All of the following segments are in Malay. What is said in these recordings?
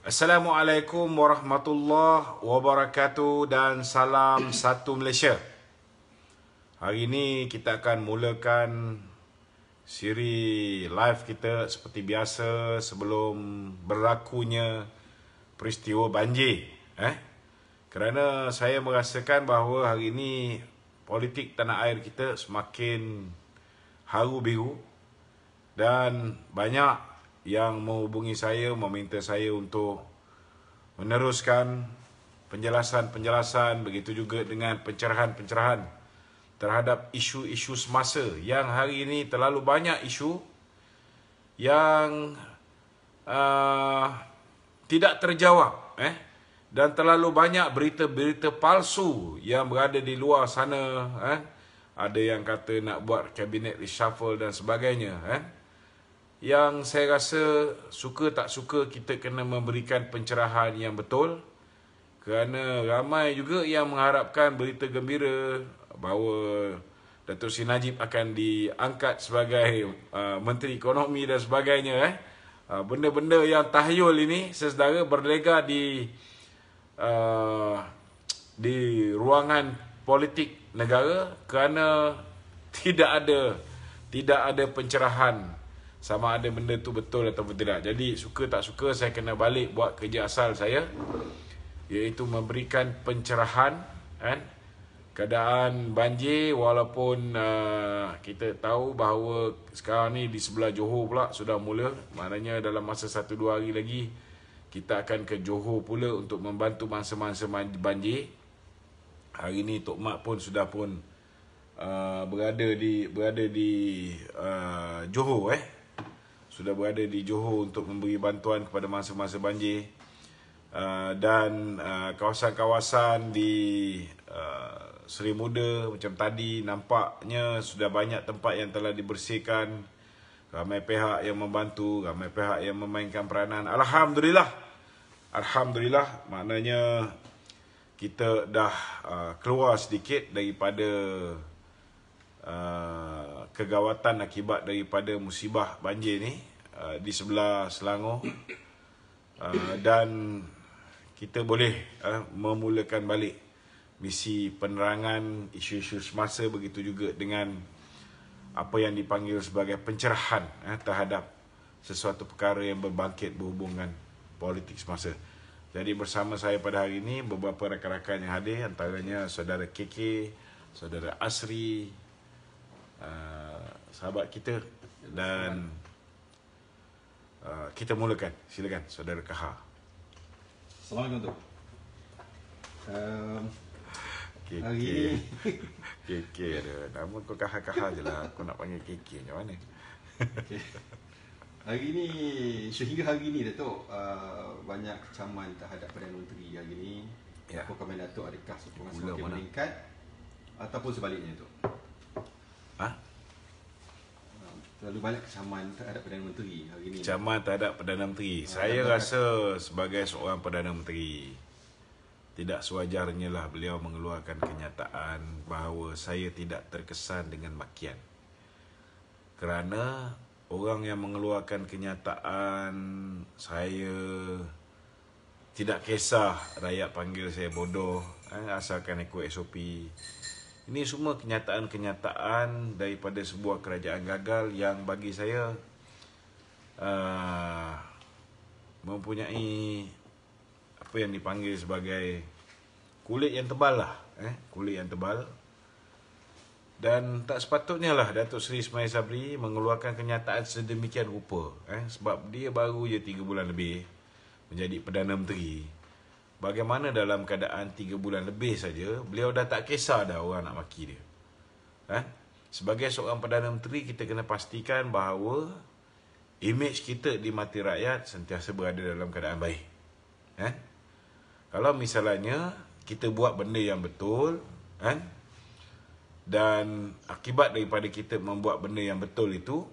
Assalamualaikum warahmatullahi wabarakatuh dan salam satu Malaysia. Hari ini kita akan mulakan siri live kita seperti biasa sebelum berlakunya peristiwa banjir. Eh? Kerana saya merasakan bahawa hari ini politik tanah air kita semakin haru biru dan banyak yang menghubungi saya meminta saya untuk meneruskan penjelasan-penjelasan begitu juga dengan pencerahan-pencerahan terhadap isu-isu semasa yang hari ini terlalu banyak isu yang uh, tidak terjawab eh dan terlalu banyak berita-berita palsu yang berada di luar sana eh ada yang kata nak buat kabinet reshuffle dan sebagainya eh yang saya rasa suka tak suka kita kena memberikan pencerahan yang betul kerana ramai juga yang mengharapkan berita gembira bahawa Datuk Sri Najib akan diangkat sebagai uh, menteri ekonomi dan sebagainya eh uh, benda-benda yang tahyul ini sesedara berlega di uh, di ruangan politik negara kerana tidak ada tidak ada pencerahan sama ada benda tu betul atau tidak. Jadi suka tak suka saya kena balik buat kerja asal saya iaitu memberikan pencerahan kan keadaan banjir walaupun uh, kita tahu bahawa sekarang ni di sebelah Johor pula sudah mula maknanya dalam masa 1 2 hari lagi kita akan ke Johor pula untuk membantu mangsa-mangsa banjir. Hari ni Tok Mat pun sudah pun uh, berada di berada di uh, Johor eh sudah berada di Johor untuk memberi bantuan kepada masa-masa banjir uh, dan uh, kawasan-kawasan di uh, Seri Muda macam tadi nampaknya sudah banyak tempat yang telah dibersihkan ramai pihak yang membantu ramai pihak yang memainkan peranan alhamdulillah alhamdulillah maknanya kita dah uh, keluar sedikit daripada uh, kegawatan akibat daripada musibah banjir ni Uh, di sebelah Selangor uh, dan kita boleh uh, memulakan balik misi penerangan isu-isu semasa begitu juga dengan apa yang dipanggil sebagai pencerahan uh, terhadap sesuatu perkara yang berbangkit berhubungan politik semasa. Jadi bersama saya pada hari ini beberapa rakan-rakan yang hadir antaranya saudara KK, saudara Asri, uh, sahabat kita dan Ah, kita mulakan. Silakan saudara Kaha. Assalamualaikum. Um, Kiki. Kiki. ini. ada. Nama kau Kaha-Kaha je lah. Kau nak panggil Kiki, macam mana? Okay. Hari ini, sehingga hari ini Datuk, uh, banyak kecaman terhadap Perdana Menteri hari ini. Ya. Apa komen Datuk adakah sokongan semakin meningkat? Ataupun sebaliknya Datuk? Ha? terlalu banyak kecaman terhadap Perdana Menteri hari ini. Kecaman terhadap Perdana Menteri. Ha, saya rasa sebagai seorang Perdana Menteri, tidak sewajarnya lah beliau mengeluarkan kenyataan bahawa saya tidak terkesan dengan makian. Kerana orang yang mengeluarkan kenyataan saya tidak kisah rakyat panggil saya bodoh eh, asalkan ikut SOP ini semua kenyataan-kenyataan daripada sebuah kerajaan gagal yang bagi saya uh, mempunyai apa yang dipanggil sebagai kulit yang tebal lah. Eh? Kulit yang tebal. Dan tak sepatutnya lah Datuk Seri Ismail Sabri mengeluarkan kenyataan sedemikian rupa. Eh? Sebab dia baru je 3 bulan lebih menjadi Perdana Menteri bagaimana dalam keadaan 3 bulan lebih saja beliau dah tak kisah dah orang nak maki dia. Eh? Sebagai seorang perdana menteri kita kena pastikan bahawa image kita di mata rakyat sentiasa berada dalam keadaan baik. Eh? Kalau misalnya kita buat benda yang betul, kan? Dan akibat daripada kita membuat benda yang betul itu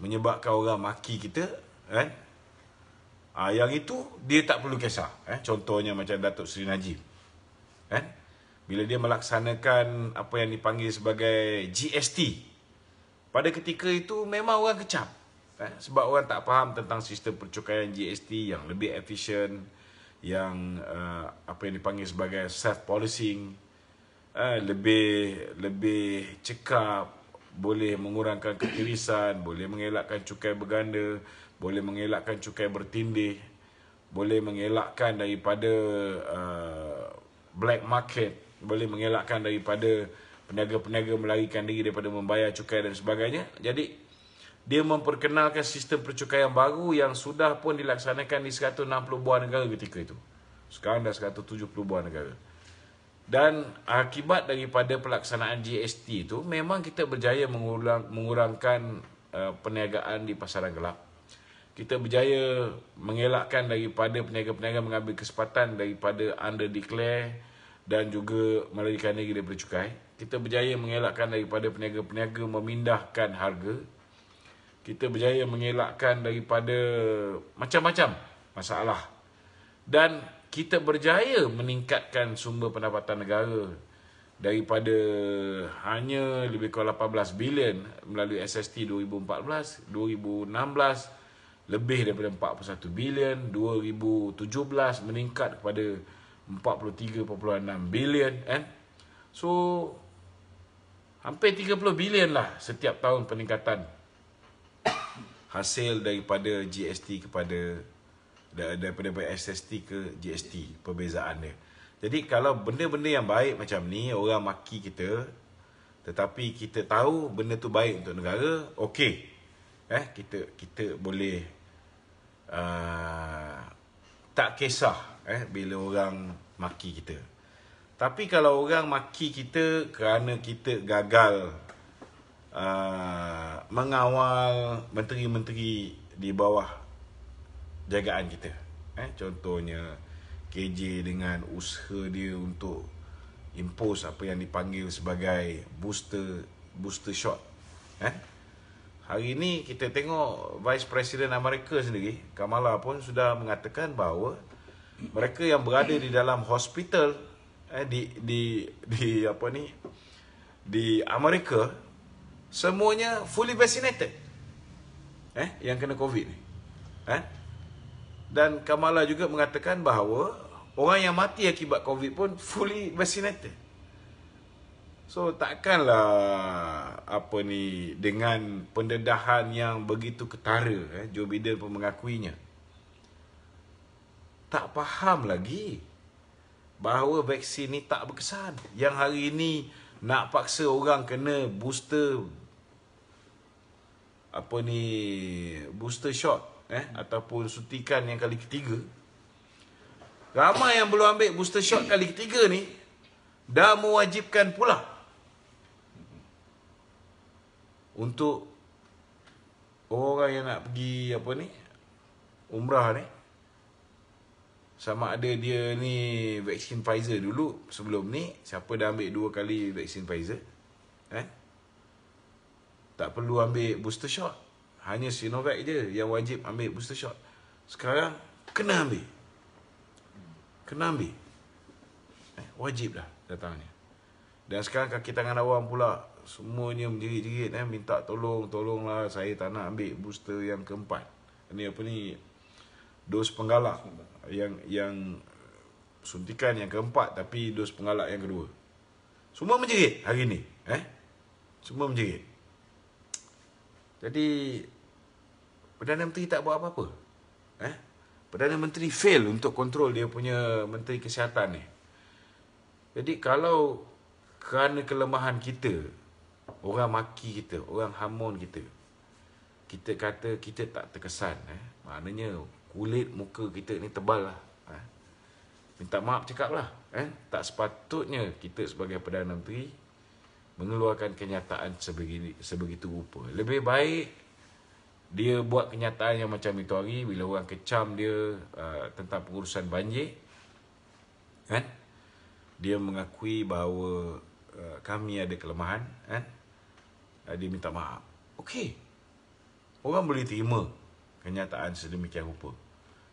menyebabkan orang maki kita, kan? Ha, yang itu dia tak perlu kisah. Eh? Contohnya macam Datuk Seri Najib. Eh? Bila dia melaksanakan apa yang dipanggil sebagai GST. Pada ketika itu memang orang kecap. Eh? Sebab orang tak faham tentang sistem percukaian GST yang lebih efisien. Yang uh, apa yang dipanggil sebagai self-policing. Eh? Lebih, lebih cekap. Boleh mengurangkan ketirisan. boleh mengelakkan cukai berganda boleh mengelakkan cukai bertindih boleh mengelakkan daripada uh, black market boleh mengelakkan daripada peniaga-peniaga melarikan diri daripada membayar cukai dan sebagainya jadi dia memperkenalkan sistem percukaian baru yang sudah pun dilaksanakan di 160 buah negara ketika itu sekarang dah 170 buah negara dan akibat daripada pelaksanaan GST itu memang kita berjaya mengurangkan uh, perniagaan di pasaran gelap kita berjaya mengelakkan daripada peniaga-peniaga mengambil kesempatan daripada under declare dan juga melarikan diri daripada cukai. Kita berjaya mengelakkan daripada peniaga-peniaga memindahkan harga. Kita berjaya mengelakkan daripada macam-macam masalah. Dan kita berjaya meningkatkan sumber pendapatan negara daripada hanya lebih kurang 18 bilion melalui SST 2014, 2016, lebih daripada 41 bilion 2017 meningkat kepada 43.6 bilion eh so hampir 30 bilion lah setiap tahun peningkatan hasil daripada GST kepada daripada SST ke GST perbezaan dia jadi kalau benda-benda yang baik macam ni orang maki kita tetapi kita tahu benda tu baik untuk negara okey eh kita kita boleh Ah, tak kisah eh bila orang maki kita. Tapi kalau orang maki kita kerana kita gagal uh, mengawal menteri-menteri di bawah jagaan kita. Eh, contohnya KJ dengan usaha dia untuk impose apa yang dipanggil sebagai booster booster shot. Eh, Hari ini kita tengok Vice President Amerika sendiri Kamala pun sudah mengatakan bahawa mereka yang berada di dalam hospital eh, di di di apa ni di Amerika semuanya fully vaccinated. Eh yang kena COVID ni. Eh? Dan Kamala juga mengatakan bahawa orang yang mati akibat COVID pun fully vaccinated. So takkanlah apa ni dengan pendedahan yang begitu ketara eh Joe Biden pun mengakuinya tak faham lagi bahawa vaksin ni tak berkesan yang hari ini nak paksa orang kena booster apa ni booster shot eh ataupun suntikan yang kali ketiga ramai yang belum ambil booster shot kali ketiga ni dah mewajibkan pula untuk orang yang nak pergi apa ni umrah ni sama ada dia ni vaksin Pfizer dulu sebelum ni siapa dah ambil dua kali vaksin Pfizer eh tak perlu ambil booster shot hanya Sinovac je yang wajib ambil booster shot sekarang kena ambil kena ambil eh, wajib dah datangnya dan sekarang kaki tangan awam pula semuanya menjerit-jerit kan, eh minta tolong tolonglah saya tak nak ambil booster yang keempat. Ini apa ni? Dos penggalak yang yang suntikan yang keempat tapi dos penggalak yang kedua. Semua menjerit hari ni, eh? Semua menjerit. Jadi Perdana Menteri tak buat apa-apa. Eh? Perdana Menteri fail untuk kontrol dia punya Menteri Kesihatan ni. Jadi kalau kerana kelemahan kita Orang maki kita, orang hamun kita Kita kata kita tak terkesan eh? Maknanya kulit muka kita ni tebal lah eh? Minta maaf cakap lah eh? Tak sepatutnya kita sebagai Perdana Menteri Mengeluarkan kenyataan sebegini, sebegitu rupa Lebih baik dia buat kenyataan yang macam itu hari Bila orang kecam dia uh, tentang pengurusan banjir Kan? Dia mengakui bahawa uh, kami ada kelemahan Kan? dia minta maaf. Okey. Orang boleh terima kenyataan sedemikian rupa.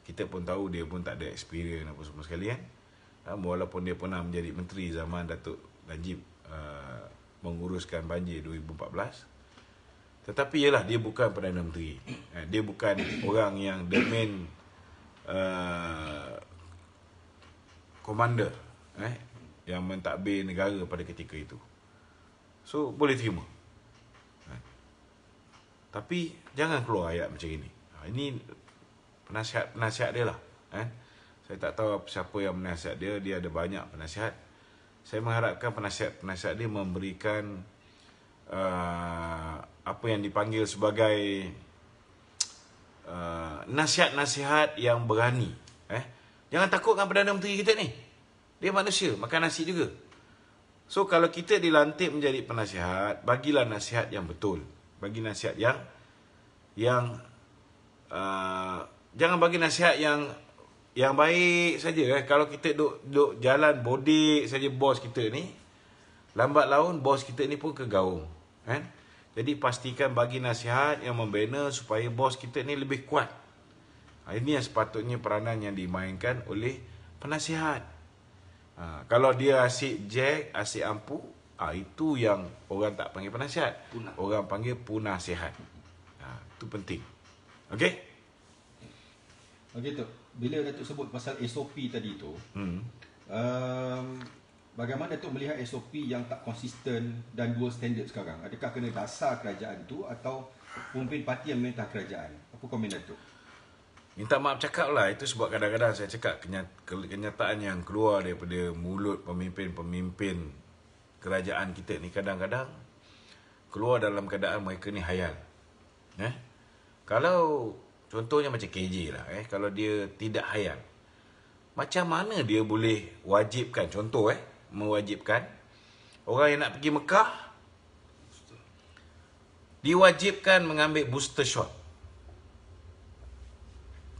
Kita pun tahu dia pun tak ada experience apa semua sekali kan. Walaupun dia pernah menjadi menteri zaman Datuk Najib uh, menguruskan banjir 2014. Tetapi ialah dia bukan Perdana Menteri. Eh, dia bukan orang yang the main uh, commander eh, yang mentadbir negara pada ketika itu. So boleh terima. Tapi jangan keluar ayat macam ini. Ha, ini penasihat-penasihat dia lah. Eh? Saya tak tahu siapa yang penasihat dia. Dia ada banyak penasihat. Saya mengharapkan penasihat-penasihat dia memberikan uh, apa yang dipanggil sebagai uh, nasihat-nasihat uh, yang berani. Eh? Jangan takutkan Perdana Menteri kita ni. Dia manusia, makan nasi juga. So kalau kita dilantik menjadi penasihat, bagilah nasihat yang betul bagi nasihat yang yang uh, jangan bagi nasihat yang yang baik saja eh. kalau kita duk duk jalan bodik saja bos kita ni lambat laun bos kita ni pun kegaung kan eh? jadi pastikan bagi nasihat yang membina supaya bos kita ni lebih kuat ha, ini yang sepatutnya peranan yang dimainkan oleh penasihat. Ha, kalau dia asyik jack, asyik ampu. Ha, itu yang orang tak panggil penasihat. Punah. Orang panggil punasihat. Ha, itu penting. Okey? Okey tu. Bila Datuk sebut pasal SOP tadi tu, hmm. Um, bagaimana tu melihat SOP yang tak konsisten dan dual standard sekarang? Adakah kena dasar kerajaan tu atau pemimpin parti yang minta kerajaan? Apa komen Datuk? Minta maaf cakap lah. Itu sebab kadang-kadang saya cakap kenyataan yang keluar daripada mulut pemimpin-pemimpin kerajaan kita ni kadang-kadang keluar dalam keadaan mereka ni hayal. Eh? Kalau contohnya macam KJ lah eh, kalau dia tidak hayal. Macam mana dia boleh wajibkan contoh eh, mewajibkan orang yang nak pergi Mekah diwajibkan mengambil booster shot.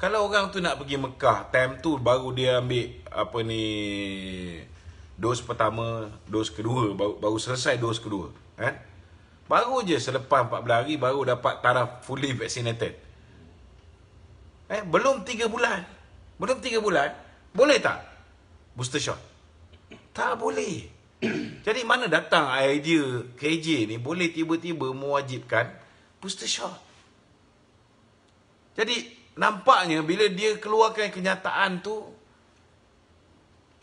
Kalau orang tu nak pergi Mekah, time tu baru dia ambil apa ni dos pertama, dos kedua baru, baru selesai dos kedua kan? baru je selepas 14 hari baru dapat taraf fully vaccinated eh, belum 3 bulan belum 3 bulan boleh tak booster shot tak boleh jadi mana datang idea KJ ni boleh tiba-tiba mewajibkan booster shot jadi nampaknya bila dia keluarkan kenyataan tu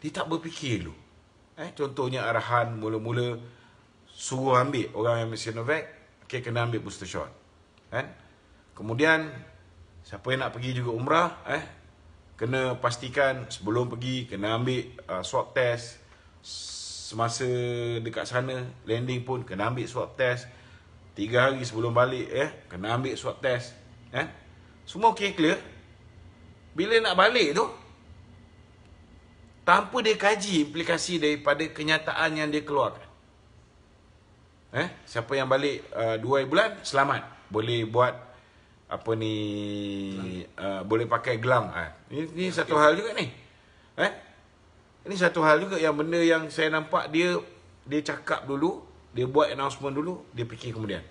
dia tak berfikir dulu Eh, contohnya arahan mula-mula suruh ambil orang yang mesin Sinovac, okay, kena ambil booster shot. Eh, kemudian siapa yang nak pergi juga umrah, eh, kena pastikan sebelum pergi kena ambil uh, swab test semasa dekat sana landing pun kena ambil swab test tiga hari sebelum balik eh kena ambil swab test eh semua okey clear bila nak balik tu tanpa dia kaji implikasi daripada kenyataan yang dia keluarkan. Eh, siapa yang balik uh, dua bulan selamat boleh buat apa ni uh, boleh pakai gelang eh. Ah, ini, ini ya, satu hal juga ni eh ini satu hal juga yang benda yang saya nampak dia dia cakap dulu dia buat announcement dulu dia fikir kemudian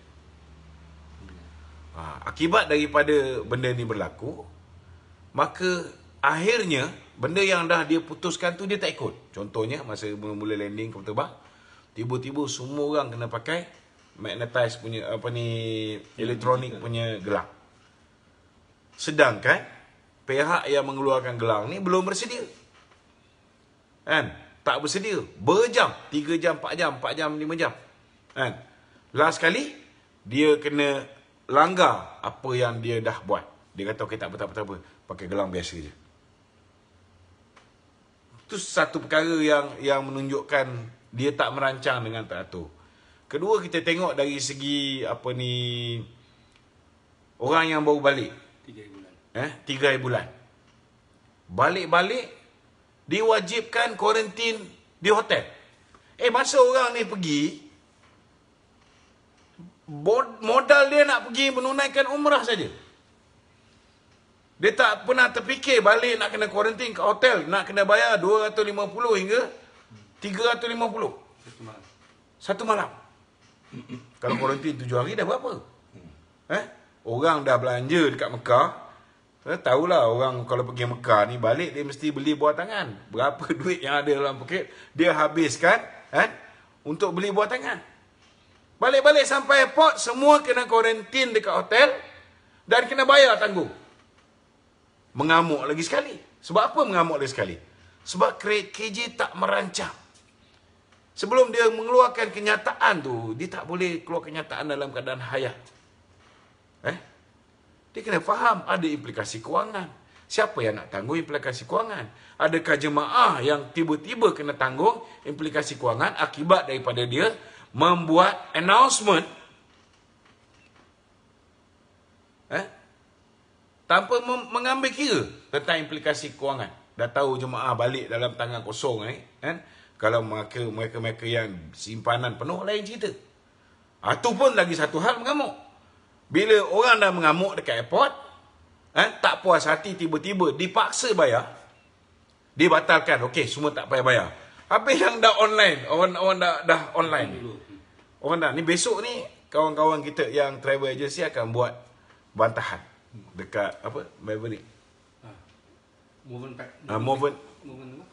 ha, akibat daripada benda ni berlaku maka Akhirnya benda yang dah dia putuskan tu dia tak ikut. Contohnya masa mula-mula landing kau terbang, tiba-tiba semua orang kena pakai magnetize punya apa ni elektronik punya gelang. Sedangkan pihak yang mengeluarkan gelang ni belum bersedia. Kan? Tak bersedia. Berjam, 3 jam, 4 jam, 4 jam, 5 jam. Kan? Last kali dia kena langgar apa yang dia dah buat. Dia kata okey tak apa-apa. Pakai gelang biasa je. Itu satu perkara yang yang menunjukkan dia tak merancang dengan teratur. Kedua kita tengok dari segi apa ni orang yang baru balik. Tiga bulan. Eh, tiga bulan. Balik-balik diwajibkan kuarantin di hotel. Eh masa orang ni pergi modal dia nak pergi menunaikan umrah saja. Dia tak pernah terfikir balik nak kena quarantine ke hotel nak kena bayar 250 hingga 350 satu malam. Satu malam. Kalau quarantine tujuh hari dah berapa? Eh? Orang dah belanja dekat Mekah. Eh, tahulah orang kalau pergi Mekah ni balik dia mesti beli buah tangan. Berapa duit yang ada dalam poket dia habiskan eh, untuk beli buah tangan. Balik-balik sampai airport semua kena quarantine dekat hotel dan kena bayar tanggung mengamuk lagi sekali. Sebab apa mengamuk lagi sekali? Sebab KJ tak merancang. Sebelum dia mengeluarkan kenyataan tu, dia tak boleh keluar kenyataan dalam keadaan hayat. Eh? Dia kena faham ada implikasi kewangan. Siapa yang nak tanggung implikasi kewangan? Adakah jemaah yang tiba-tiba kena tanggung implikasi kewangan akibat daripada dia membuat announcement tanpa mem- mengambil kira tentang implikasi kewangan. Dah tahu jemaah balik dalam tangan kosong ni, eh? kan? Kalau mereka mereka-mereka yang simpanan penuh lain cerita. Itu ah, pun lagi satu hal mengamuk. Bila orang dah mengamuk dekat airport, eh, tak puas hati tiba-tiba dipaksa bayar, dibatalkan. Okey, semua tak payah bayar. Habis yang dah online, orang orang dah dah online. Orang dah ni besok ni kawan-kawan kita yang travel agency akan buat bantahan dekat apa Maverick ah. Moven Pack. Ah, Moven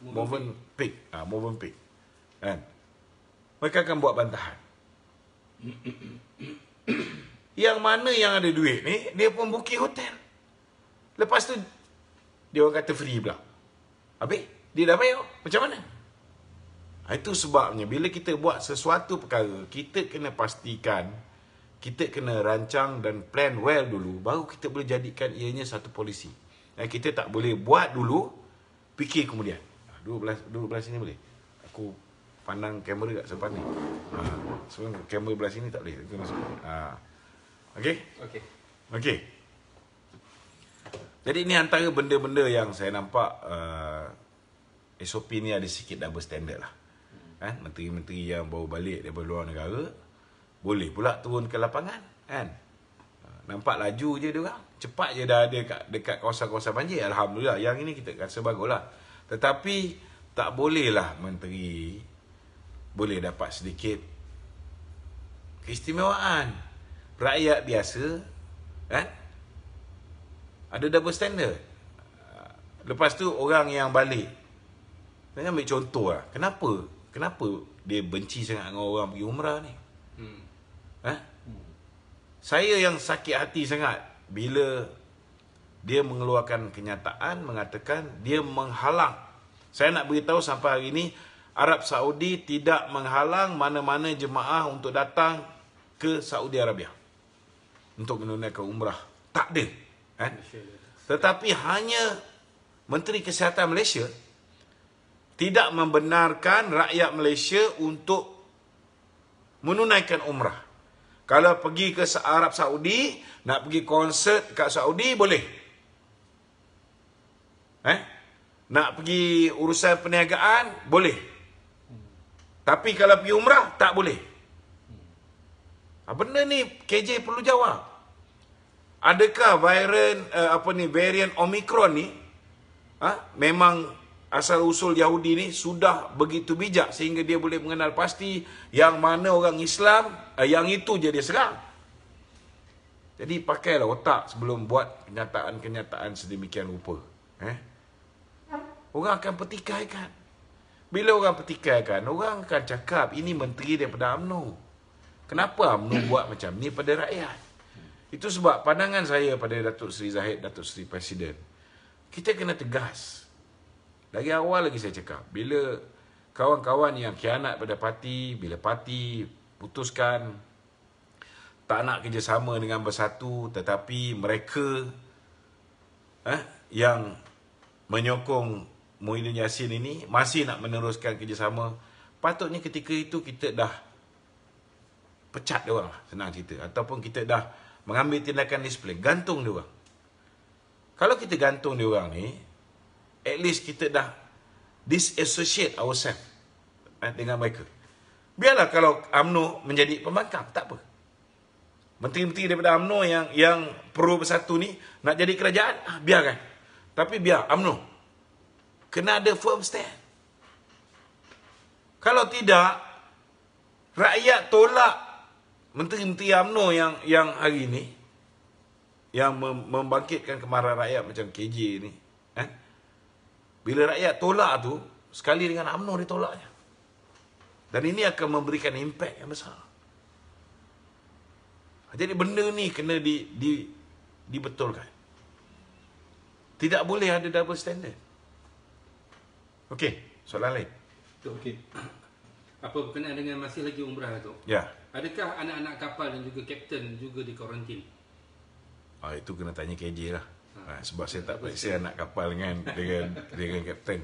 Moven Pick. Ah Moven Pick. Kan? Mereka akan buat bantahan. yang mana yang ada duit ni, dia pun buki hotel. Lepas tu dia orang kata free pula. Habis dia dah bayar. Macam mana? Ah, itu sebabnya bila kita buat sesuatu perkara, kita kena pastikan kita kena rancang dan plan well dulu baru kita boleh jadikan ianya satu polisi. Dan eh, kita tak boleh buat dulu fikir kemudian. 12 ah, belas sini boleh. Aku pandang kamera kat sebelah ni. Ha, ah, so kamera belah sini tak boleh. Itu masuk. Ha. Okey? Okey. Okey. Jadi ini antara benda-benda yang saya nampak uh, eh, SOP ni ada sikit double standard lah. Eh, menteri-menteri yang baru balik daripada luar negara boleh pula turun ke lapangan kan ah, nampak laju je dia orang cepat je dah ada dekat, dekat kawasan-kawasan banjir alhamdulillah yang ini kita rasa baguslah tetapi tak bolehlah menteri boleh dapat sedikit keistimewaan rakyat biasa kan ada double standard ah, lepas tu orang yang balik saya ambil contoh lah kenapa kenapa dia benci sangat dengan orang pergi umrah ni hmm. Ha? Saya yang sakit hati sangat bila dia mengeluarkan kenyataan mengatakan dia menghalang. Saya nak beritahu sampai hari ini Arab Saudi tidak menghalang mana-mana jemaah untuk datang ke Saudi Arabia untuk menunaikan umrah. Tak ada. Ha? Tetapi hanya Menteri Kesihatan Malaysia tidak membenarkan rakyat Malaysia untuk menunaikan umrah. Kalau pergi ke Arab Saudi, nak pergi konsert ke Saudi boleh. Eh? Nak pergi urusan perniagaan boleh. Tapi kalau pergi umrah tak boleh. Ah, benda ni KJ perlu jawab. Adakah viral eh, apa ni varian Omicron ni ha, memang asal usul Yahudi ni sudah begitu bijak sehingga dia boleh mengenal pasti yang mana orang Islam eh, yang itu je dia serang. Jadi pakailah otak sebelum buat kenyataan-kenyataan sedemikian rupa. Eh? Orang akan petikai kan? Bila orang petikai kan, orang akan cakap ini menteri daripada UMNO. Kenapa UMNO buat macam ni pada rakyat? Itu sebab pandangan saya pada Datuk Seri Zahid, Datuk Seri Presiden. Kita kena tegas. Lagi awal lagi saya cakap, bila kawan-kawan yang khianat pada parti, bila parti putuskan tak nak kerjasama dengan bersatu tetapi mereka eh, yang menyokong Muhyiddin Yassin ini masih nak meneruskan kerjasama patutnya ketika itu kita dah pecat dia orang senang cerita ataupun kita dah mengambil tindakan display, gantung dia orang kalau kita gantung dia orang ni at least kita dah disassociate ourselves eh, dengan mereka. Biarlah kalau UMNO menjadi pembangkang, tak apa. Menteri-menteri daripada UMNO yang yang pro bersatu ni nak jadi kerajaan, ah, biarkan. Tapi biar UMNO. Kena ada firm stand. Kalau tidak, rakyat tolak menteri-menteri UMNO yang yang hari ini yang membangkitkan kemarahan rakyat macam KJ ni bila rakyat tolak tu, sekali dengan UMNO dia tolaknya. Dan ini akan memberikan impak yang besar. Jadi benda ni kena di, di, dibetulkan. Tidak boleh ada double standard. Okey, soalan lain. Okey. Apa berkenaan dengan masih lagi umrah tu? Ya. Adakah anak-anak kapal dan juga kapten juga di karantin? Ah itu kena tanya KJ lah. Ha. ha. sebab saya tak pasti saya nak kapal dengan dengan dengan kapten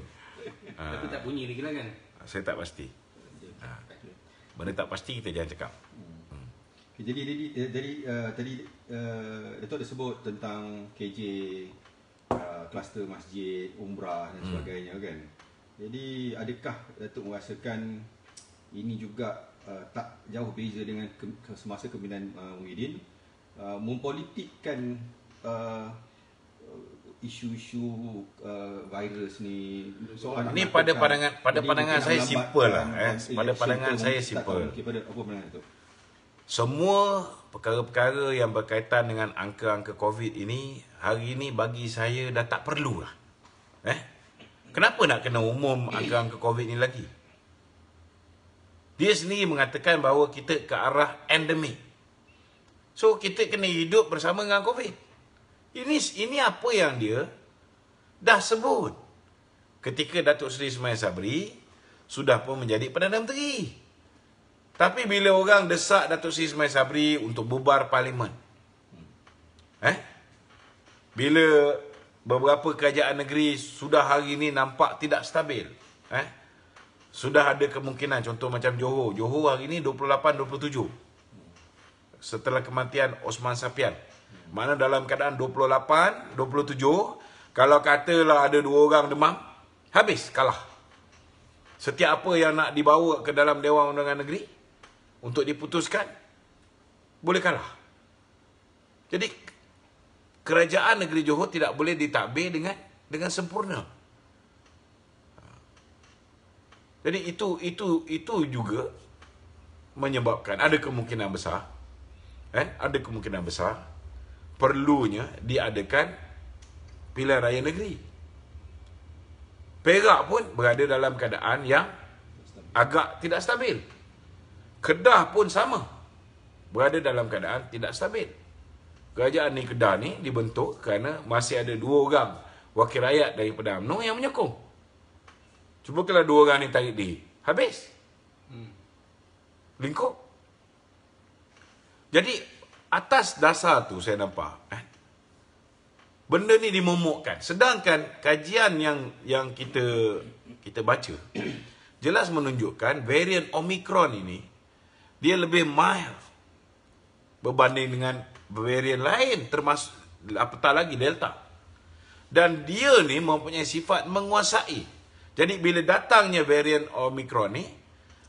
ha. tapi tak bunyi lagi lah kan saya tak pasti ha. benda tak pasti kita jangan cakap hmm. Hmm. jadi jadi eh, dari uh, eh, tadi uh, eh, Dato' ada sebut tentang KJ kluster uh, masjid, umrah dan hmm. sebagainya kan. Jadi adakah Dato' merasakan ini juga uh, tak jauh beza dengan ke- semasa kepimpinan uh, Muhyiddin uh, mempolitikkan uh, isu-isu uh, virus ni so, ni pada pandangan pada pandangan, lah, eh. pandangan saya simple lah eh pada pandangan saya simple kepada apa pandangan tu semua perkara-perkara yang berkaitan dengan angka-angka COVID ini hari ini bagi saya dah tak perlu lah. Eh? Kenapa nak kena umum angka-angka COVID ini lagi? Dia sendiri mengatakan bahawa kita ke arah endemik. So kita kena hidup bersama dengan COVID. Ini ini apa yang dia dah sebut. Ketika Datuk Seri Ismail Sabri sudah pun menjadi Perdana Menteri. Tapi bila orang desak Datuk Seri Ismail Sabri untuk bubar parlimen. Eh? Bila beberapa kerajaan negeri sudah hari ini nampak tidak stabil. Eh? Sudah ada kemungkinan contoh macam Johor. Johor hari ini 28-27. Setelah kematian Osman Sapian. Mana dalam keadaan 28, 27, kalau katalah ada dua orang demam, habis kalah. Setiap apa yang nak dibawa ke dalam Dewan Undangan Negeri untuk diputuskan, boleh kalah. Jadi kerajaan negeri Johor tidak boleh ditakbir dengan dengan sempurna. Jadi itu itu itu juga menyebabkan ada kemungkinan besar eh ada kemungkinan besar perlunya diadakan pilihan raya negeri. Perak pun berada dalam keadaan yang agak tidak stabil. Kedah pun sama. Berada dalam keadaan tidak stabil. Kerajaan ni Kedah ni dibentuk kerana masih ada dua orang wakil rakyat daripada UMNO yang menyokong. Cuba kalau dua orang ni tarik diri. Habis. Hmm. Lingkup. Jadi atas dasar tu saya nampak kan benda ni dimomokkan sedangkan kajian yang yang kita kita baca jelas menunjukkan varian omicron ini dia lebih mild berbanding dengan varian lain termasuk apatah lagi delta dan dia ni mempunyai sifat menguasai jadi bila datangnya varian omicron ni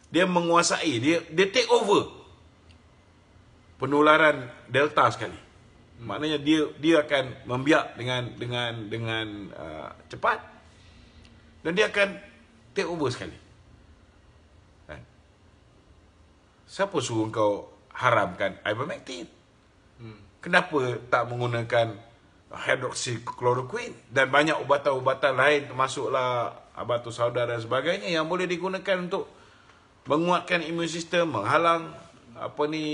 dia menguasai dia dia take over penularan delta sekali. Maknanya dia dia akan membiak dengan dengan dengan uh, cepat dan dia akan take over sekali. Kan? Siapa suruh kau haramkan ivermectin? Hmm. Kenapa tak menggunakan hydroxychloroquine dan banyak ubat-ubatan lain termasuklah abatu saudara dan sebagainya yang boleh digunakan untuk menguatkan imun sistem, menghalang apa ni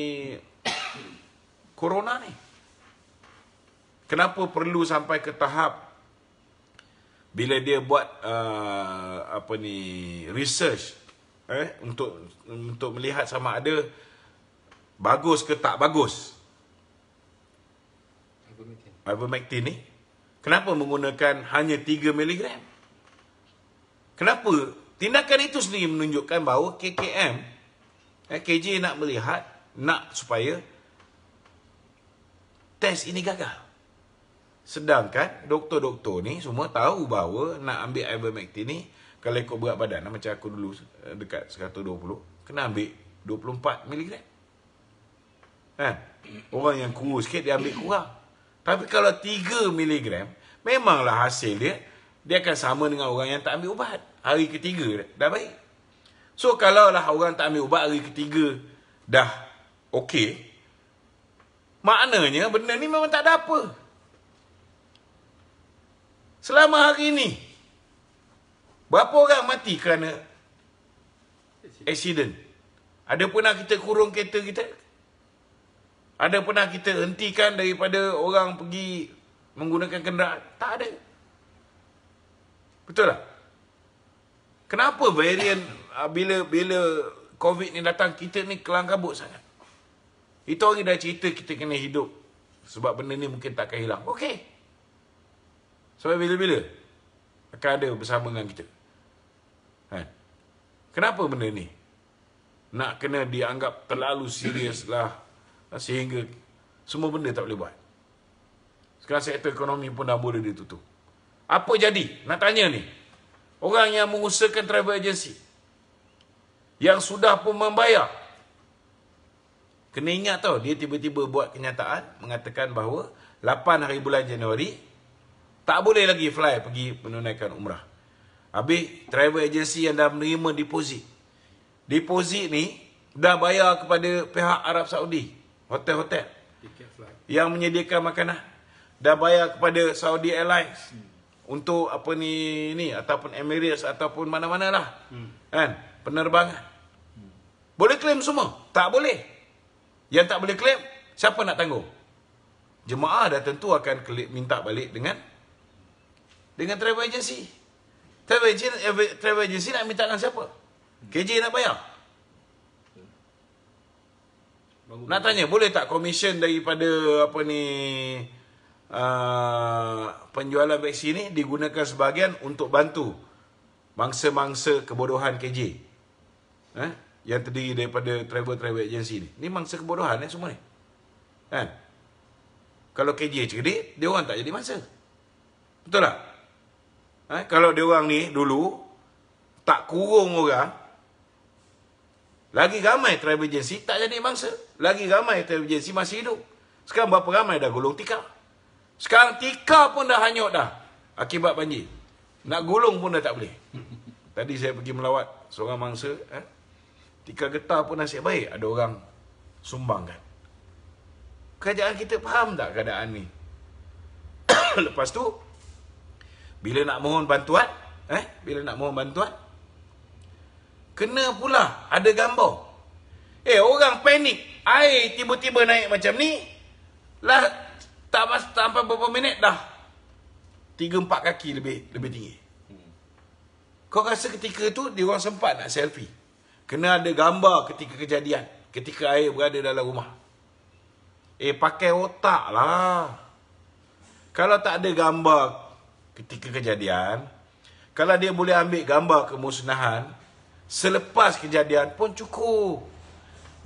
corona ni. Kenapa perlu sampai ke tahap bila dia buat uh, apa ni research eh untuk untuk melihat sama ada bagus ke tak bagus. Ivermectin. Ivermectin ni kenapa menggunakan hanya 3 miligram? Kenapa tindakan itu sendiri menunjukkan bahawa KKM eh KJ nak melihat nak supaya test ini gagal. Sedangkan doktor-doktor ni semua tahu bahawa nak ambil ivermectin ni kalau ikut berat badan macam aku dulu eh, dekat 120 kena ambil 24 mg. Kan? Orang yang kurus sikit dia ambil kurang. Tapi kalau 3 miligram, memanglah hasil dia dia akan sama dengan orang yang tak ambil ubat. Hari ketiga dah baik. So kalau lah orang tak ambil ubat hari ketiga dah okey, Maknanya benda ni memang tak ada apa. Selama hari ni, berapa orang mati kerana accident? Ada pernah kita kurung kereta kita? Ada pernah kita hentikan daripada orang pergi menggunakan kenderaan? Tak ada. Betul tak? Kenapa varian ah, bila bila COVID ni datang, kita ni kelang kabut sangat? Itu orang dah cerita kita kena hidup. Sebab benda ni mungkin tak akan hilang. Okey. Sebab bila-bila akan ada bersama dengan kita. Ha. Kenapa benda ni? Nak kena dianggap terlalu serius lah. Sehingga semua benda tak boleh buat. Sekarang sektor ekonomi pun dah boleh ditutup. Apa jadi? Nak tanya ni. Orang yang mengusahakan travel agency. Yang sudah pun membayar. Kena ingat tau, dia tiba-tiba buat kenyataan mengatakan bahawa 8 hari bulan Januari tak boleh lagi fly pergi menunaikan umrah. Habis travel agency yang dah menerima deposit. Deposit ni dah bayar kepada pihak Arab Saudi. Hotel-hotel. Yang menyediakan makanan. Dah bayar kepada Saudi Airlines. Hmm. Untuk apa ni, ni ataupun Emirates ataupun mana-mana lah. Hmm. Kan? Penerbangan. Hmm. Boleh claim semua? Tak boleh. Tak boleh. Yang tak boleh claim, siapa nak tanggung? Jemaah dah tentu akan klik, minta balik dengan dengan travel agency. Travel agency, eh, travel agency nak minta dengan siapa? KJ nak bayar? Nak tanya, boleh tak komisen daripada apa ni uh, penjualan vaksin ni digunakan sebahagian untuk bantu mangsa-mangsa kebodohan KJ? Eh? yang terdiri daripada travel-travel agency ni. Ni mangsa kebodohan ni eh, semua ni. Kan? Kalau KJ cerdik, dia orang tak jadi mangsa. Betul tak? Ha? Kalau dia orang ni dulu, tak kurung orang, lagi ramai travel agency tak jadi mangsa. Lagi ramai travel agency masih hidup. Sekarang berapa ramai dah gulung tikar. Sekarang tikar pun dah hanyut dah. Akibat banjir. Nak gulung pun dah tak boleh. Tadi saya pergi melawat seorang mangsa. Eh? Tika getah pun nasib baik ada orang sumbang kan. Kerajaan kita faham tak keadaan ni? Lepas tu, bila nak mohon bantuan, eh, bila nak mohon bantuan, kena pula ada gambar. Eh, orang panik. Air tiba-tiba naik macam ni. Lah, tak pas, sampai beberapa minit dah. Tiga, empat kaki lebih lebih tinggi. Hmm. Kau rasa ketika tu, dia orang sempat nak selfie. Kena ada gambar ketika kejadian. Ketika air berada dalam rumah. Eh, pakai otak lah. Kalau tak ada gambar ketika kejadian, kalau dia boleh ambil gambar kemusnahan, selepas kejadian pun cukup.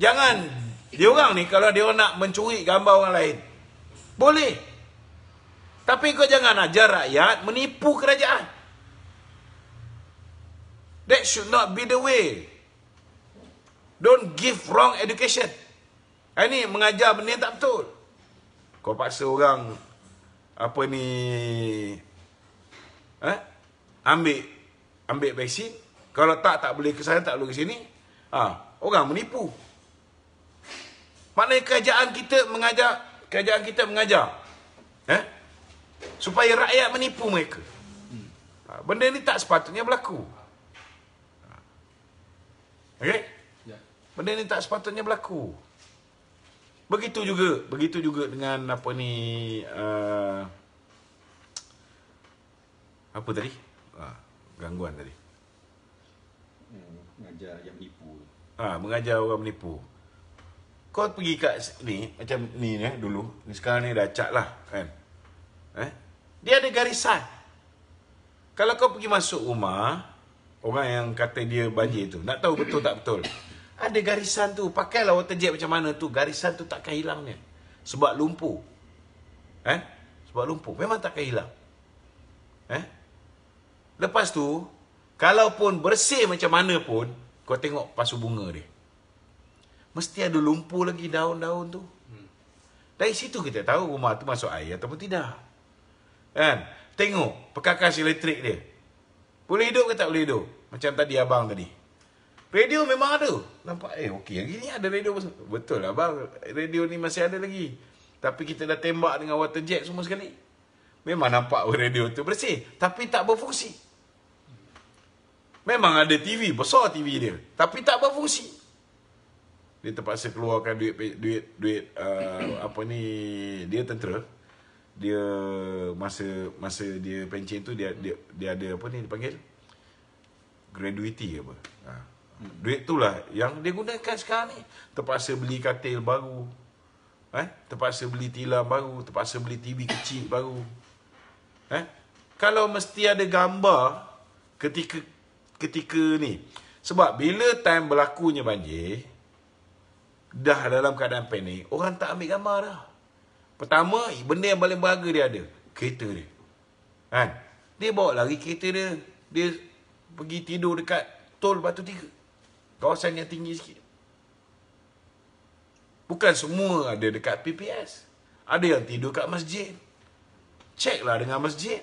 Jangan. Dia orang ni kalau dia nak mencuri gambar orang lain. Boleh. Tapi kau jangan ajar rakyat menipu kerajaan. That should not be the way. Don't give wrong education. Ini eh, mengajar benda yang tak betul. Kau paksa orang apa ni eh? ambil ambil vaksin. Kalau tak, tak boleh ke sana, tak boleh ke sini. Ha, orang menipu. Mana kerajaan kita mengajar, kerajaan kita mengajar. Eh? Supaya rakyat menipu mereka. Ha, benda ni tak sepatutnya berlaku. Ha. Okay? Benda ni tak sepatutnya berlaku. Begitu juga, begitu juga dengan apa ni uh, apa tadi? Uh, gangguan tadi. Hmm, mengajar yang menipu. Ah, ha, mengajar orang menipu. Kau pergi kat ni macam ni ya dulu. Ni sekarang ni dah cak lah kan. Eh? Dia ada garisan. Kalau kau pergi masuk rumah orang yang kata dia banjir tu, nak tahu betul tak betul? Ada garisan tu. Pakailah water jet macam mana tu. Garisan tu takkan hilangnya. Sebab lumpur. Eh? Sebab lumpur. Memang takkan hilang. Eh? Lepas tu, kalaupun bersih macam mana pun, kau tengok pasu bunga dia. Mesti ada lumpur lagi daun-daun tu. Dari situ kita tahu rumah tu masuk air ataupun tidak. Kan? Tengok perkakas elektrik dia. Boleh hidup ke tak boleh hidup? Macam tadi abang tadi. Radio memang ada. Nampak eh okey lagi ni ada radio. Betul lah bang. Radio ni masih ada lagi. Tapi kita dah tembak dengan water jet semua sekali. Memang nampak radio tu bersih. Tapi tak berfungsi. Memang ada TV. Besar TV dia. Tapi tak berfungsi. Dia terpaksa keluarkan duit duit duit uh, apa ni dia tentera dia masa masa dia pencen tu dia dia dia ada apa ni dipanggil graduity apa ha. Uh. Hmm. Duit tu lah yang dia gunakan sekarang ni. Terpaksa beli katil baru. Eh? Terpaksa beli tilam baru. Terpaksa beli TV kecil baru. Eh? Kalau mesti ada gambar ketika ketika ni. Sebab bila time berlakunya banjir, dah dalam keadaan panik, orang tak ambil gambar dah. Pertama, benda yang paling berharga dia ada, kereta dia. Kan? Dia bawa lari kereta dia, dia pergi tidur dekat tol batu tiga kawasan yang tinggi sikit. Bukan semua ada dekat PPS. Ada yang tidur kat masjid. Ceklah dengan masjid.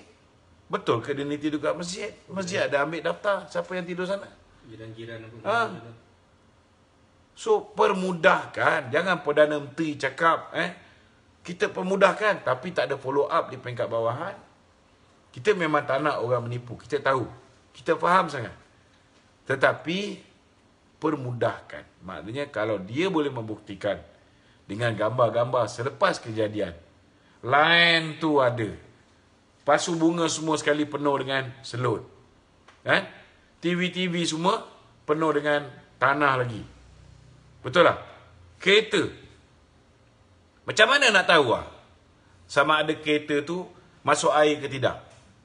Betul ke dia ni tidur kat masjid? Masjid ya. ada ambil daftar siapa yang tidur sana? Jiran-jiran apa ha? So permudahkan, jangan Perdana Menteri cakap eh kita permudahkan tapi tak ada follow up di peringkat bawahan. Kita memang tak nak orang menipu, kita tahu. Kita faham sangat. Tetapi dipermudahkan. Maknanya kalau dia boleh membuktikan dengan gambar-gambar selepas kejadian, lain tu ada. Pasu bunga semua sekali penuh dengan selut. Eh? Ha? TV-TV semua penuh dengan tanah lagi. Betul tak? Kereta. Macam mana nak tahu lah? Sama ada kereta tu masuk air ke tidak?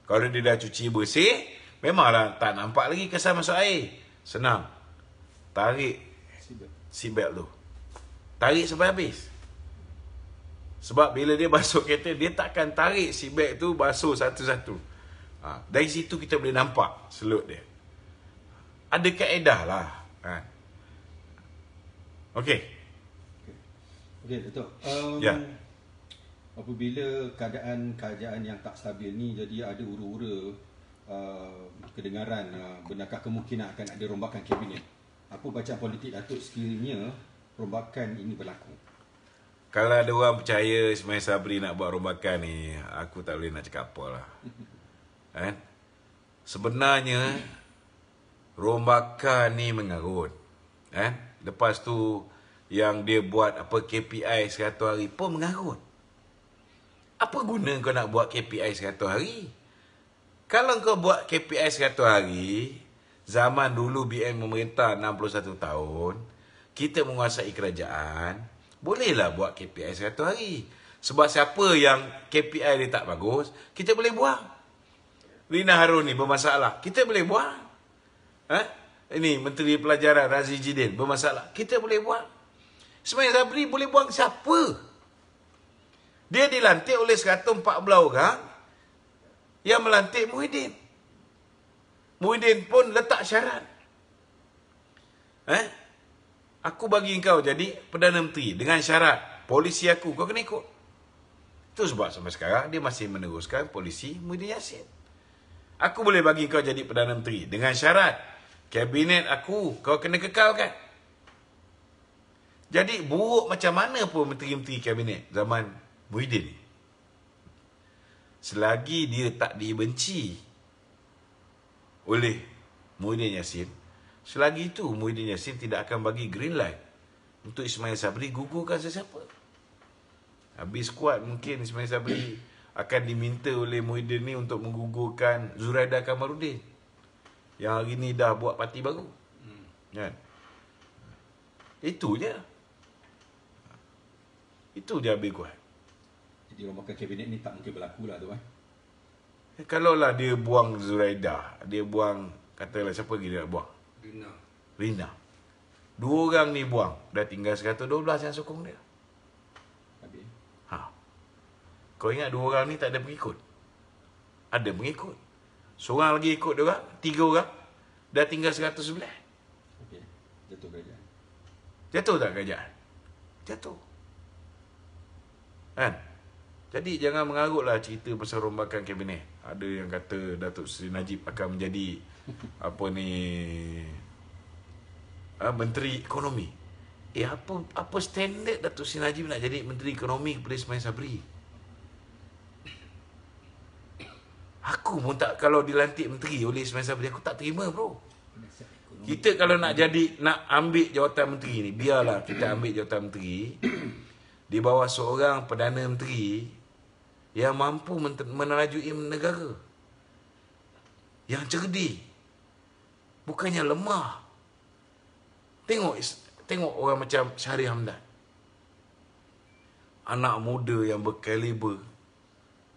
Kalau dia dah cuci bersih, memanglah tak nampak lagi kesan masuk air. Senang tarik si belt tu tarik sampai habis sebab bila dia basuh kereta dia takkan tarik si belt tu basuh satu-satu ha, dari situ kita boleh nampak selut dia ada kaedah lah ha. Okay, Okey, betul. Um, ya. Apabila keadaan kerajaan yang tak stabil ni jadi ada uru-ura uh, kedengaran uh, benarkah kemungkinan akan ada rombakan kabinet? apa baca politik Datuk sekiranya rombakan ini berlaku? Kalau ada orang percaya Ismail Sabri nak buat rombakan ni, aku tak boleh nak cakap apa lah. eh? Sebenarnya, rombakan ni mengarut. Eh? Lepas tu, yang dia buat apa KPI 100 hari pun mengarut. Apa guna kau nak buat KPI 100 hari? Kalau kau buat KPI 100 hari, Zaman dulu BN memerintah 61 tahun Kita menguasai kerajaan Bolehlah buat KPI 100 hari Sebab siapa yang KPI dia tak bagus Kita boleh buang Rina Harun ni bermasalah Kita boleh buang ha? Ini Menteri Pelajaran Razi Jidin bermasalah Kita boleh buang Semayang Zabri boleh buang siapa? Dia dilantik oleh 114 orang Yang melantik Muhyiddin Muhyiddin pun letak syarat. Eh? Aku bagi kau jadi Perdana Menteri dengan syarat polisi aku kau kena ikut. Itu sebab sampai sekarang dia masih meneruskan polisi Muhyiddin Yassin. Aku boleh bagi kau jadi Perdana Menteri dengan syarat kabinet aku kau kena kekal kan. Jadi buruk macam mana pun menteri-menteri kabinet zaman Muhyiddin Selagi dia tak dibenci, oleh Muhyiddin Yassin Selagi itu Muhyiddin Yassin tidak akan bagi green light Untuk Ismail Sabri gugurkan sesiapa Habis kuat mungkin Ismail Sabri akan diminta oleh Muhyiddin ni untuk menggugurkan Zuraida Kamarudin Yang hari ni dah buat parti baru hmm. kan? Itu je Itu je habis kuat Jadi orang makan kabinet ni tak mungkin berlaku lah tu eh? Kalau lah dia buang Zuraida, dia buang katalah siapa lagi dia nak buang? Rina. Rina. Dua orang ni buang, dah tinggal 112 yang sokong dia. Habis. Ha. Kau ingat dua orang ni tak ada pengikut? Ada pengikut. Seorang lagi ikut dia orang, tiga orang. Dah tinggal 111. Okey. Jatuh kerajaan. Jatuh tak kerajaan? Jatuh. Kan? Ha. Jadi jangan mengarutlah cerita pasal rombakan kabinet. Eh. Ada yang kata Datuk Seri Najib akan menjadi apa ni ha, menteri ekonomi. Eh apa apa standard Datuk Seri Najib nak jadi menteri ekonomi kepada Ismail Sabri? Aku pun tak kalau dilantik menteri oleh Ismail Sabri aku tak terima bro. Kita kalau nak jadi nak ambil jawatan menteri ni biarlah kita ambil jawatan menteri di bawah seorang perdana menteri yang mampu menerajui negara yang cerdik bukannya lemah tengok tengok orang macam Syahri Hamdan anak muda yang berkaliber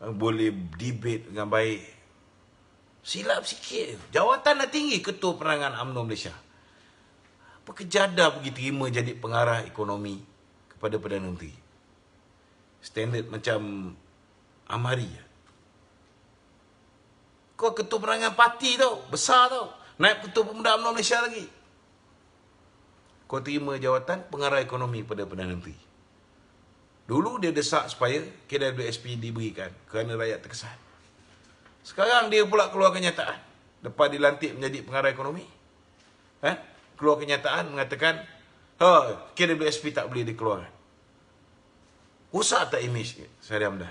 yang eh, boleh debate dengan baik silap sikit jawatan dah tinggi ketua perangan UMNO Malaysia apa kejadah pergi terima jadi pengarah ekonomi kepada Perdana Menteri standard macam Amari. Kau ketua perangan parti tau. Besar tau. naik ketua pemuda UMNO Malaysia lagi. Kau terima jawatan pengarah ekonomi pada Perdana Menteri. Dulu dia desak supaya KWSP diberikan kerana rakyat terkesan. Sekarang dia pula keluar kenyataan. Lepas dilantik menjadi pengarah ekonomi. Ha? Keluar kenyataan mengatakan ha, KWSP tak boleh dikeluarkan. Usah tak imej Syahri Hamdan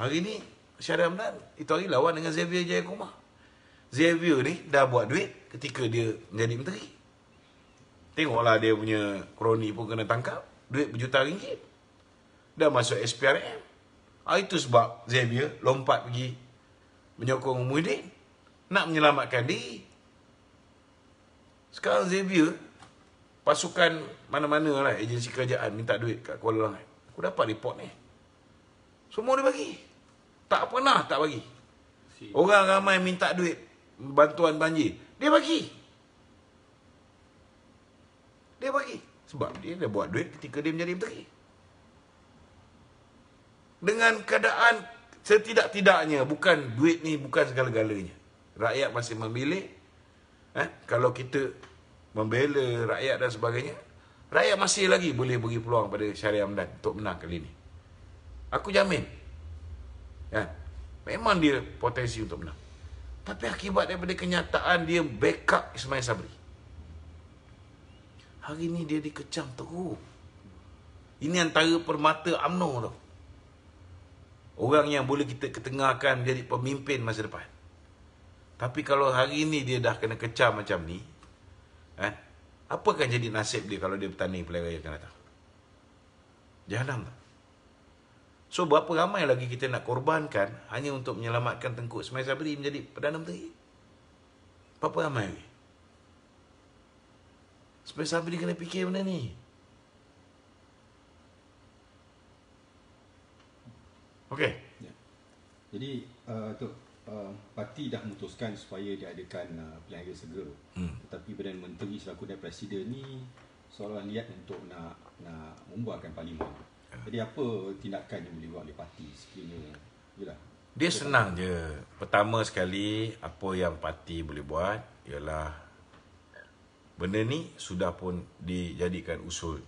hari ni Syahri Hamdan itu hari lawan dengan Xavier Jayakuma Xavier ni dah buat duit ketika dia menjadi menteri tengoklah dia punya kroni pun kena tangkap duit berjuta ringgit dah masuk SPRM ah, itu sebab Xavier lompat pergi menyokong Muhyiddin nak menyelamatkan diri sekarang Xavier pasukan mana-mana lah agensi kerajaan minta duit kat Kuala Langai. Aku dapat report ni. Semua dia bagi. Tak pernah tak bagi. Orang ramai minta duit bantuan banjir. Dia bagi. Dia bagi. Sebab dia dah buat duit ketika dia menjadi menteri. Dengan keadaan setidak-tidaknya bukan duit ni bukan segala-galanya. Rakyat masih memilih. Eh, kalau kita membela rakyat dan sebagainya rakyat masih lagi boleh bagi peluang pada Syariah Amdan untuk menang kali ini aku jamin ya memang dia potensi untuk menang tapi akibat daripada kenyataan dia backup Ismail Sabri hari ini dia dikecam teruk ini antara permata UMNO tu orang yang boleh kita ketengahkan jadi pemimpin masa depan tapi kalau hari ini dia dah kena kecam macam ni, apa akan jadi nasib dia kalau dia bertanding pilihan raya akan datang? Jahanam tak? So berapa ramai lagi kita nak korbankan hanya untuk menyelamatkan Tengkuk Semai Sabri menjadi Perdana Menteri? Berapa ramai lagi? Semai Sabri kena fikir benda ni. Okay. Ya. Jadi, uh, Tok, Uh, parti dah memutuskan supaya diadakan uh, pilihan raya segera. Hmm. Tetapi Perdana Menteri selaku dan Presiden ni seolah lihat untuk nak nak membuarkan parlimen. Ya. Jadi apa tindakan yang boleh buat oleh parti sekiranya yalah. Dia apa senang je. Pertama sekali apa yang parti boleh buat ialah benda ni sudah pun dijadikan usul.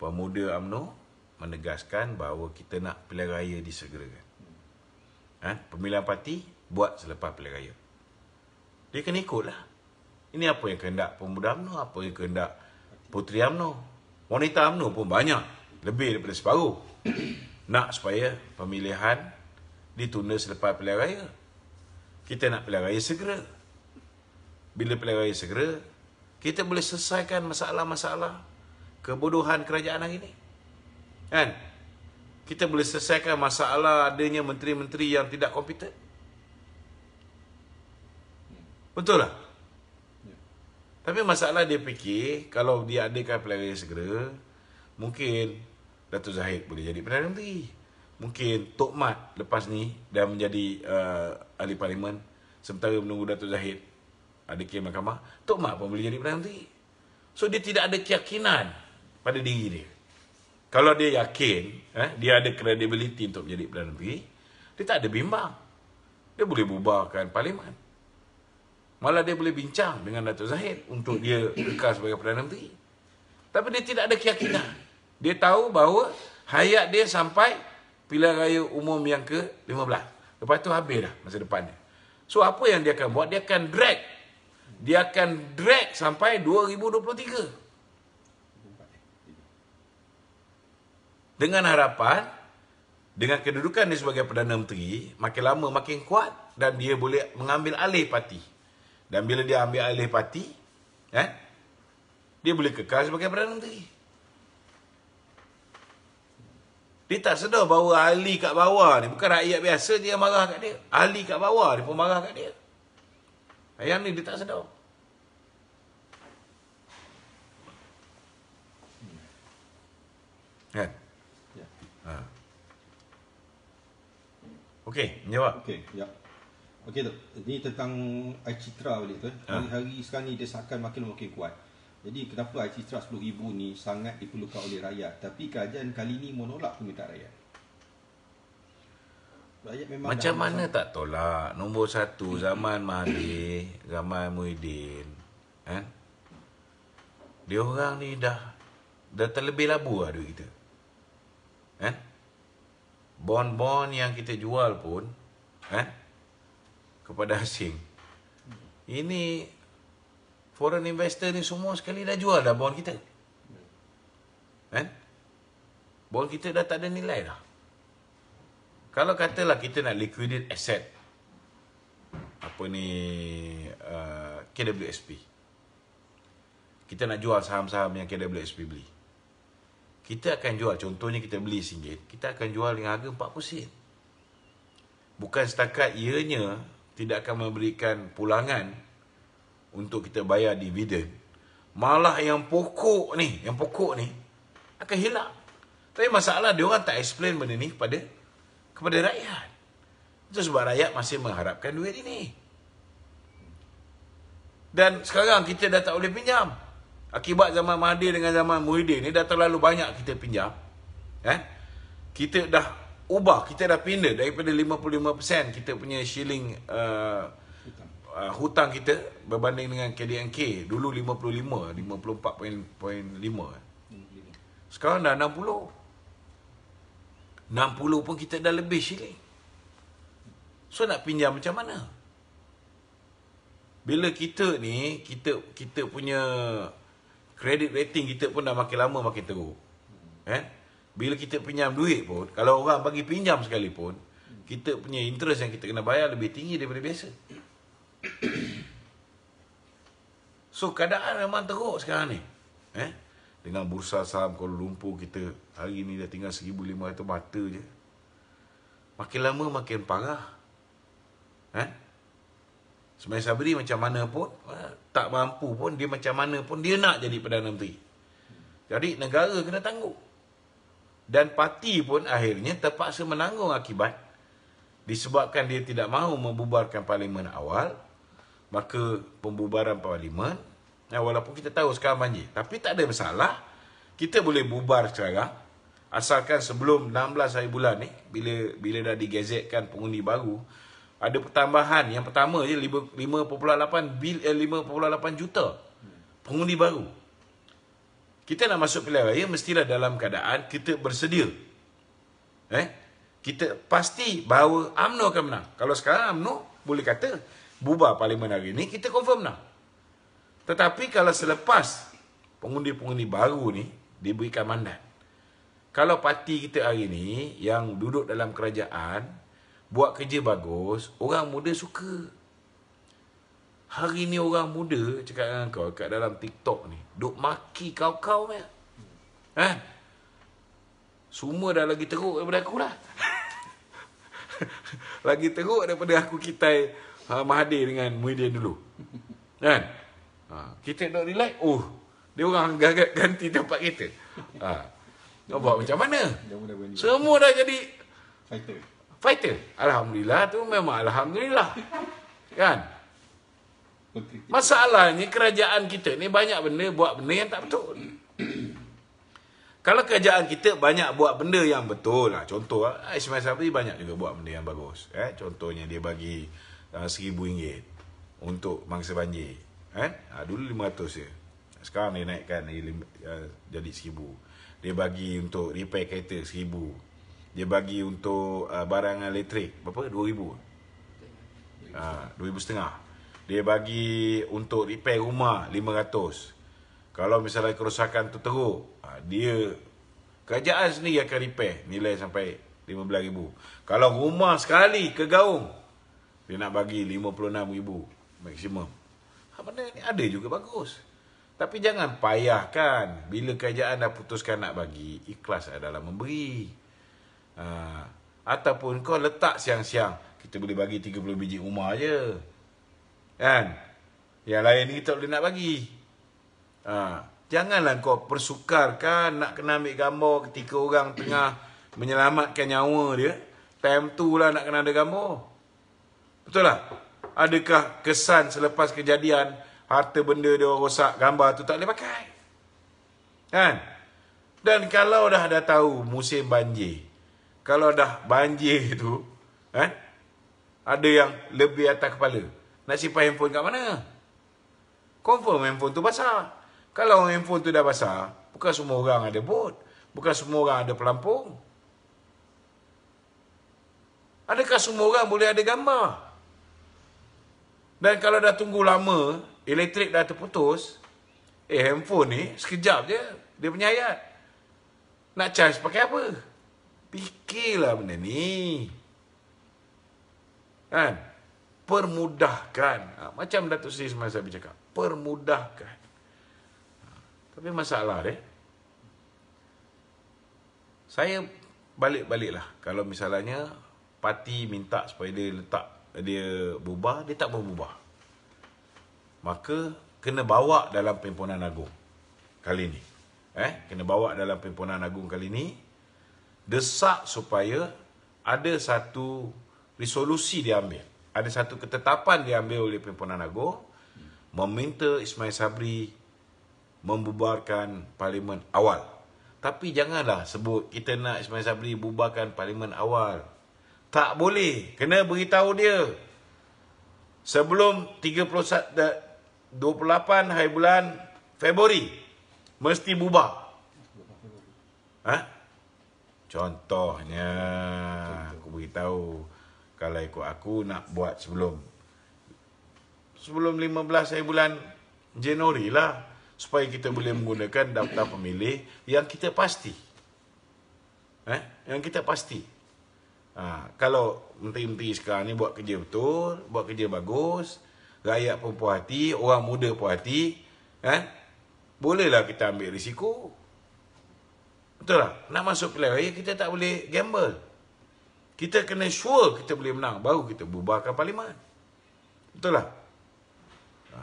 Pemuda UMNO menegaskan bahawa kita nak pilihan raya disegerakan ha? pemilihan parti buat selepas pilihan raya. Dia kena ikutlah. Ini apa yang kehendak pemuda UMNO, apa yang kehendak puteri UMNO. Wanita UMNO pun banyak. Lebih daripada separuh. Nak supaya pemilihan ditunda selepas pilihan raya. Kita nak pilihan raya segera. Bila pilihan raya segera, kita boleh selesaikan masalah-masalah kebodohan kerajaan hari ini. Kan? kita boleh selesaikan masalah adanya menteri-menteri yang tidak kompeten? Betul tak? Ya. Tapi masalah dia fikir kalau dia adakan pelanggan yang segera, mungkin Datuk Zahid boleh jadi Perdana Menteri. Mungkin Tok Mat lepas ni dah menjadi uh, ahli parlimen sementara menunggu Datuk Zahid ada kira mahkamah. Tok Mat pun boleh jadi Perdana Menteri. So dia tidak ada keyakinan pada diri dia kalau dia yakin, eh, dia ada credibility untuk menjadi Perdana Menteri, dia tak ada bimbang. Dia boleh bubarkan parlimen. Malah dia boleh bincang dengan Datuk Zahid untuk dia kekal sebagai Perdana Menteri. Tapi dia tidak ada keyakinan. Dia tahu bahawa hayat dia sampai pilihan raya umum yang ke-15. Lepas itu habis dah masa depannya. So apa yang dia akan buat? Dia akan drag. Dia akan drag sampai 2023. dengan harapan dengan kedudukan dia sebagai Perdana Menteri, makin lama makin kuat dan dia boleh mengambil alih parti. Dan bila dia ambil alih parti, eh, dia boleh kekal sebagai Perdana Menteri. Dia tak sedar bahawa ahli kat bawah ni, bukan rakyat biasa dia marah kat dia. Ahli kat bawah dia pun marah kat dia. Ayah ni dia tak sedar. Yeah. Kan? Okey, menjawab. Okey, ya. Okey, ini tentang Aichitra balik tu. Eh. Ha. Hari-hari sekarang ni desakan makin-makin kuat. Jadi kenapa Aichitra 10,000 ni sangat diperlukan oleh rakyat. Tapi kerajaan kali ni menolak permintaan rakyat. Rakyat memang Macam mana masalah. tak tolak? Nombor satu, zaman Mahdi, zaman Muhyiddin. Kan? Dia orang ni dah dah terlebih labu lah duit kita. Kan? bon-bon yang kita jual pun eh, kepada asing. Ini foreign investor ni semua sekali dah jual dah bond kita. Eh? Bond kita dah tak ada nilai dah. Kalau katalah kita nak liquidate asset apa ni uh, KWSP. Kita nak jual saham-saham yang KWSP beli kita akan jual contohnya kita beli singgit kita akan jual dengan harga 40 sen bukan setakat ianya tidak akan memberikan pulangan untuk kita bayar dividen malah yang pokok ni yang pokok ni akan hilang tapi masalah dia orang tak explain benda ni kepada kepada rakyat itu sebab rakyat masih mengharapkan duit ini dan sekarang kita dah tak boleh pinjam Akibat zaman Mahathir dengan zaman Muhyiddin ni dah terlalu banyak kita pinjam. Eh? Kita dah ubah, kita dah pindah daripada 55% kita punya shilling uh, uh, hutang kita berbanding dengan KDNK. Dulu 55, 54.5. Sekarang dah 60. 60 pun kita dah lebih shilling. So nak pinjam macam mana? Bila kita ni, kita kita punya Kredit rating kita pun dah makin lama makin teruk. Eh? Bila kita pinjam duit pun, kalau orang bagi pinjam sekalipun, kita punya interest yang kita kena bayar lebih tinggi daripada biasa. So keadaan memang teruk sekarang ni. Eh? Dengan bursa saham Kuala Lumpur kita hari ni dah tinggal 1,500 mata je. Makin lama makin parah. Eh? semasa beri macam mana pun, tak mampu pun dia macam mana pun dia nak jadi Perdana Menteri. Jadi negara kena tanggung. Dan parti pun akhirnya terpaksa menanggung akibat disebabkan dia tidak mahu membubarkan parlimen awal. Maka pembubaran parlimen Nah walaupun kita tahu sekarang banjir tapi tak ada masalah kita boleh bubar sekarang asalkan sebelum 16 hari bulan ni bila bila dah digazetkan pengundi baru ada pertambahan yang pertama je 5.8 bil eh, 5.8 juta pengundi baru. Kita nak masuk pilihan raya mestilah dalam keadaan kita bersedia. Eh? Kita pasti bahawa UMNO akan menang. Kalau sekarang UMNO boleh kata bubar parlimen hari ini kita confirm menang. Tetapi kalau selepas pengundi-pengundi baru ni diberikan mandat. Kalau parti kita hari ini yang duduk dalam kerajaan Buat kerja bagus, orang muda suka. Hari ni orang muda cakap dengan kau kat dalam TikTok ni, duk maki kau-kau meh. Ha? Kan? Semua dah lagi teruk daripada aku lah. lagi teruk daripada aku kitai uh, Mahathir dengan Muhyiddin dulu. Kan? Ha, kita nak relax, oh, dia orang gagak ganti tempat kita. Ha. Nak buat macam mana? Semua dah jadi fighter. Alhamdulillah tu memang alhamdulillah. Kan? Masalahnya kerajaan kita ni banyak benda buat benda yang tak betul. Kalau kerajaan kita banyak buat benda yang betul lah. Contoh ah, Ismail Sabri banyak juga buat benda yang bagus. Eh? Contohnya dia bagi ah, RM1,000 uh, untuk mangsa banjir. Eh? Uh, dulu RM500 je. Sekarang dia naikkan uh, jadi RM1,000. Dia bagi untuk repair kereta RM1,000 dia bagi untuk uh, barang elektrik berapa 2000 ah 2500 dia bagi untuk repair rumah 500 kalau misalnya kerosakan tu teruk uh, dia kerajaan sendiri akan repair nilai sampai 15000 kalau rumah sekali kegaung dia nak bagi 56000 maksimum ah, benda ni ada juga bagus tapi jangan payahkan bila kerajaan dah putuskan nak bagi ikhlas adalah memberi ha. Ataupun kau letak siang-siang Kita boleh bagi 30 biji rumah je Kan Yang lain ni kita boleh nak bagi ha. Janganlah kau persukarkan Nak kena ambil gambar ketika orang tengah Menyelamatkan nyawa dia Time tu lah nak kena ada gambar Betul lah Adakah kesan selepas kejadian Harta benda dia orang rosak Gambar tu tak boleh pakai Kan Dan kalau dah dah tahu musim banjir kalau dah banjir itu, eh, ada yang lebih atas kepala. Nak simpan handphone kat mana? Confirm handphone tu basah. Kalau handphone tu dah basah, bukan semua orang ada bot. Bukan semua orang ada pelampung. Adakah semua orang boleh ada gambar? Dan kalau dah tunggu lama, elektrik dah terputus, eh handphone ni sekejap je, dia punya ayat. Nak charge pakai apa? Fikirlah benda ni. Kan? Permudahkan. Ha, macam Datuk Seri semasa saya bercakap. Permudahkan. Ha, tapi masalah dia. Saya balik-baliklah. Kalau misalnya parti minta supaya dia letak dia bubah, dia tak bubah. Maka kena bawa dalam pimpinan agung kali ini. Eh, kena bawa dalam pimpinan agung kali ini desak supaya ada satu resolusi diambil. Ada satu ketetapan diambil oleh Pimpinan Agong meminta Ismail Sabri membubarkan parlimen awal. Tapi janganlah sebut kita nak Ismail Sabri bubarkan parlimen awal. Tak boleh. Kena beritahu dia. Sebelum 31, 28 hari bulan Februari. Mesti bubar. Ha? Contohnya, Contoh. aku beritahu kalau ikut aku nak buat sebelum sebelum 15 hari bulan Januari lah supaya kita boleh menggunakan daftar pemilih yang kita pasti. Eh, yang kita pasti. Ha, kalau menteri-menteri sekarang ni buat kerja betul, buat kerja bagus, rakyat pun puas hati, orang muda puas hati, eh, bolehlah kita ambil risiko. Betul tak? Nak masuk pilihan raya, kita tak boleh gamble. Kita kena sure kita boleh menang. Baru kita bubarkan parlimen. Betul tak? Ha.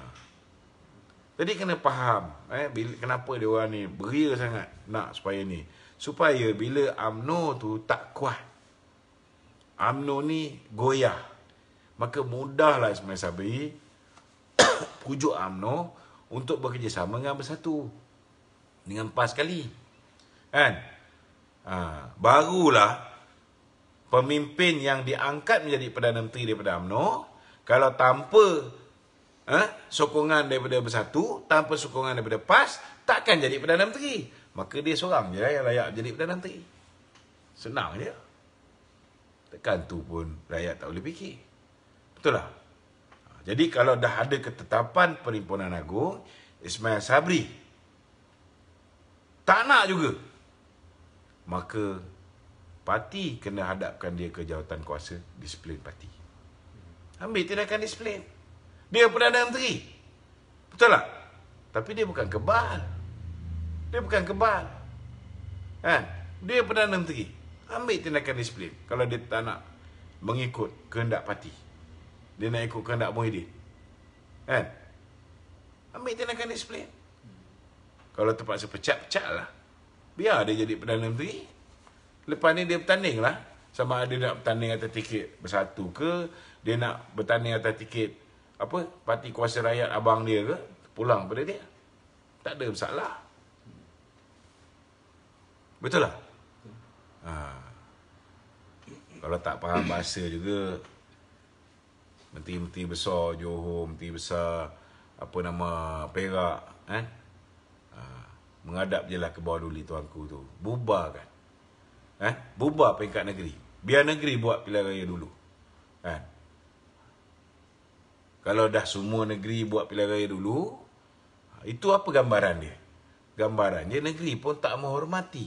Jadi kena faham eh, bila, kenapa dia orang ni beria sangat nak supaya ni. Supaya bila amno tu tak kuat. amno ni goyah. Maka mudahlah Ismail Sabri pujuk amno untuk bekerjasama dengan bersatu. Dengan PAS kali. Kan? Ha, barulah pemimpin yang diangkat menjadi Perdana Menteri daripada UMNO, kalau tanpa ha, sokongan daripada Bersatu, tanpa sokongan daripada PAS, takkan jadi Perdana Menteri. Maka dia seorang je yang layak jadi Perdana Menteri. Senang je. Tekan tu pun rakyat tak boleh fikir. Betul lah. Jadi kalau dah ada ketetapan Perhimpunan Agung, Ismail Sabri tak nak juga maka parti kena hadapkan dia ke jawatan kuasa disiplin parti ambil tindakan disiplin dia perdana menteri betul tak tapi dia bukan kebal dia bukan kebal ha? dia perdana menteri ambil tindakan disiplin kalau dia tak nak mengikut kehendak parti dia nak ikut kehendak Muhyiddin kan ha? ambil tindakan disiplin kalau terpaksa pecat-pecat lah Biar dia jadi Perdana Menteri Lepas ni dia bertanding lah Sama ada nak bertanding atas tiket bersatu ke Dia nak bertanding atas tiket Apa? Parti kuasa rakyat abang dia ke Pulang pada dia Tak ada masalah Betul lah? Ha. Kalau tak faham bahasa juga Menteri-menteri besar Johor Menteri besar Apa nama Perak Eh? Mengadap je lah ke bawah duli tuanku tu. kan? Eh? Bubar peringkat negeri. Biar negeri buat pilihan raya dulu. Eh? Kalau dah semua negeri buat pilihan raya dulu, itu apa gambaran dia? Gambaran dia negeri pun tak menghormati.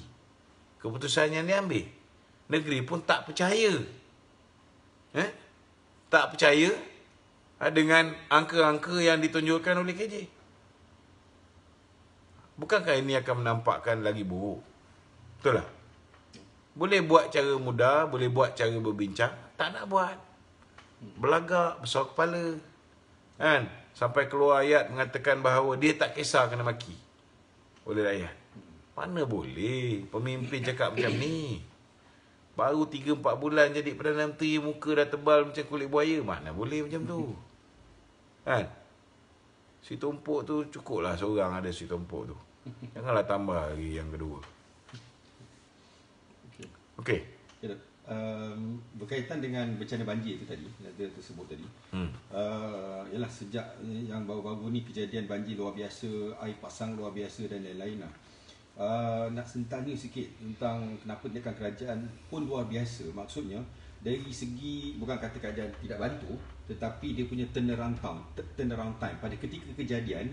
Keputusan yang ambil. Negeri pun tak percaya. Eh? Tak percaya ah, dengan angka-angka yang ditunjukkan oleh KJ. Eh? Bukankah ini akan menampakkan lagi buruk? Betul lah. Boleh buat cara mudah, boleh buat cara berbincang. Tak nak buat. Belagak, besar kepala. Kan? Sampai keluar ayat mengatakan bahawa dia tak kisah kena maki. Oleh rakyat. Mana boleh pemimpin cakap macam ni? Baru 3-4 bulan jadi Perdana Menteri, muka dah tebal macam kulit buaya. Mana boleh macam tu? Kan? si tumpuk tu cukup lah seorang ada si tumpuk tu. Janganlah tambah lagi yang kedua. Okey. Okay. Ya, okay. Um, berkaitan dengan bencana banjir tu tadi yang dia tersebut tadi hmm. uh, ialah sejak yang baru-baru ni kejadian banjir luar biasa air pasang luar biasa dan lain-lain lah. uh, nak sentani sikit tentang kenapa dia kerajaan pun luar biasa maksudnya dari segi bukan kata kerajaan tidak bantu tetapi dia punya turnaround time, turnaround time pada ketika kejadian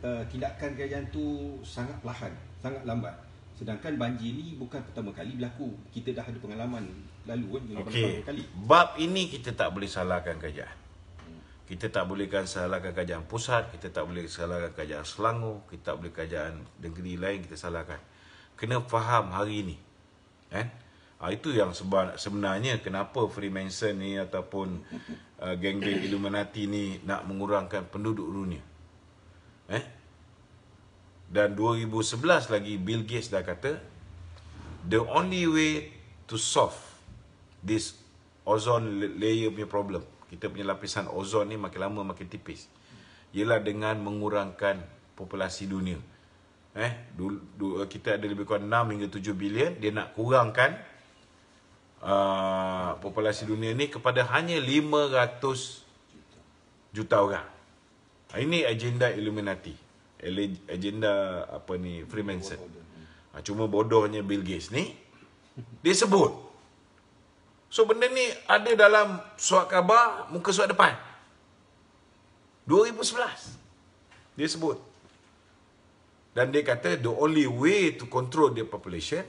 uh, tindakan kejadian tu sangat perlahan, sangat lambat. Sedangkan banjir ni bukan pertama kali berlaku. Kita dah ada pengalaman lalu kan okay. beberapa kali. Bab ini kita tak boleh salahkan kerajaan. Kita tak bolehkan salahkan kerajaan pusat, kita tak boleh salahkan kerajaan Selangor, kita tak boleh kerajaan negeri lain kita salahkan. Kena faham hari ini. Eh? Ha, itu yang sebenarnya kenapa Freemason ni ataupun uh, geng-geng Illuminati ni nak mengurangkan penduduk dunia. Eh? Dan 2011 lagi Bill Gates dah kata the only way to solve this ozone layer punya problem. Kita punya lapisan ozon ni makin lama makin tipis. Ialah dengan mengurangkan populasi dunia. Eh, dulu, dulu kita ada lebih kurang 6 hingga 7 bilion, dia nak kurangkan uh, populasi dunia ni kepada hanya 500 juta orang. Ah, ini agenda Illuminati. Agenda apa ni Freemason. Ah, cuma bodohnya Bill Gates ni dia sebut. So benda ni ada dalam surat khabar muka surat depan. 2011. Dia sebut. Dan dia kata the only way to control the population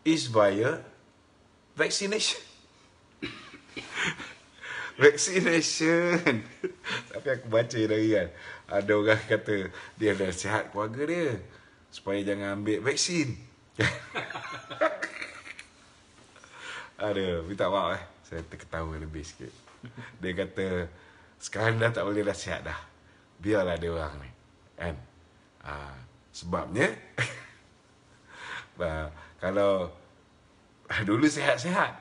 is via vaccination. vaccination. Tapi aku baca lagi kan. Ada orang kata dia dah sihat keluarga dia. Supaya jangan ambil vaksin. Ada, kita maaf eh. Saya terketawa lebih sikit. Dia kata, sekarang dah tak boleh dah sihat dah. Biarlah dia orang ni. Kan? Uh, sebabnya, uh, kalau dulu sehat-sehat.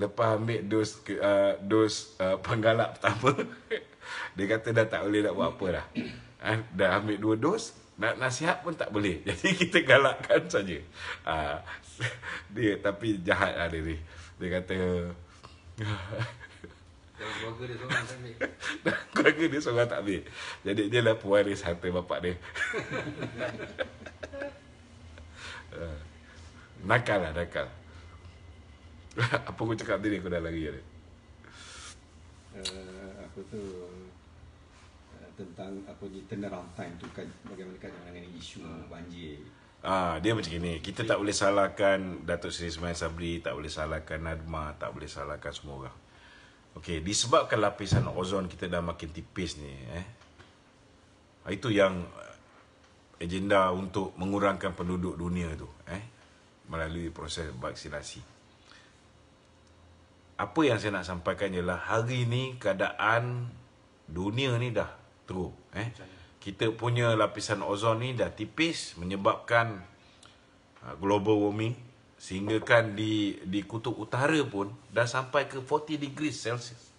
Lepas ambil dos uh, dos uh, penggalak pertama, dia kata dah tak boleh nak buat apa dah. Uh, dah ambil dua dos, nak nasihat pun tak boleh. Jadi kita galakkan saja. Uh, dia tapi jahat lah dia ni. Dia kata... Dan keluarga dia seorang tak ambil Dan dia seorang tak Jadi dia lah pewaris harta bapak dia ah, Nakal lah nakal apa kau cakap tadi aku dah lagi ada. Uh, eh, aku tu uh, tentang apa ni turnaround time tu kan bagaimana kan dengan isu uh. banjir. Ah dia macam ni kita tak boleh salahkan Datuk Seri Ismail Sabri tak boleh salahkan Nadma tak boleh salahkan semua orang. Okey disebabkan lapisan ozon kita dah makin tipis ni eh. Ah, itu yang eh, agenda untuk mengurangkan penduduk dunia tu eh melalui proses vaksinasi apa yang saya nak sampaikan ialah hari ni keadaan dunia ni dah teruk eh kita punya lapisan ozon ni dah tipis menyebabkan uh, global warming sehingga kan di di kutub utara pun dah sampai ke 40 degrees celsius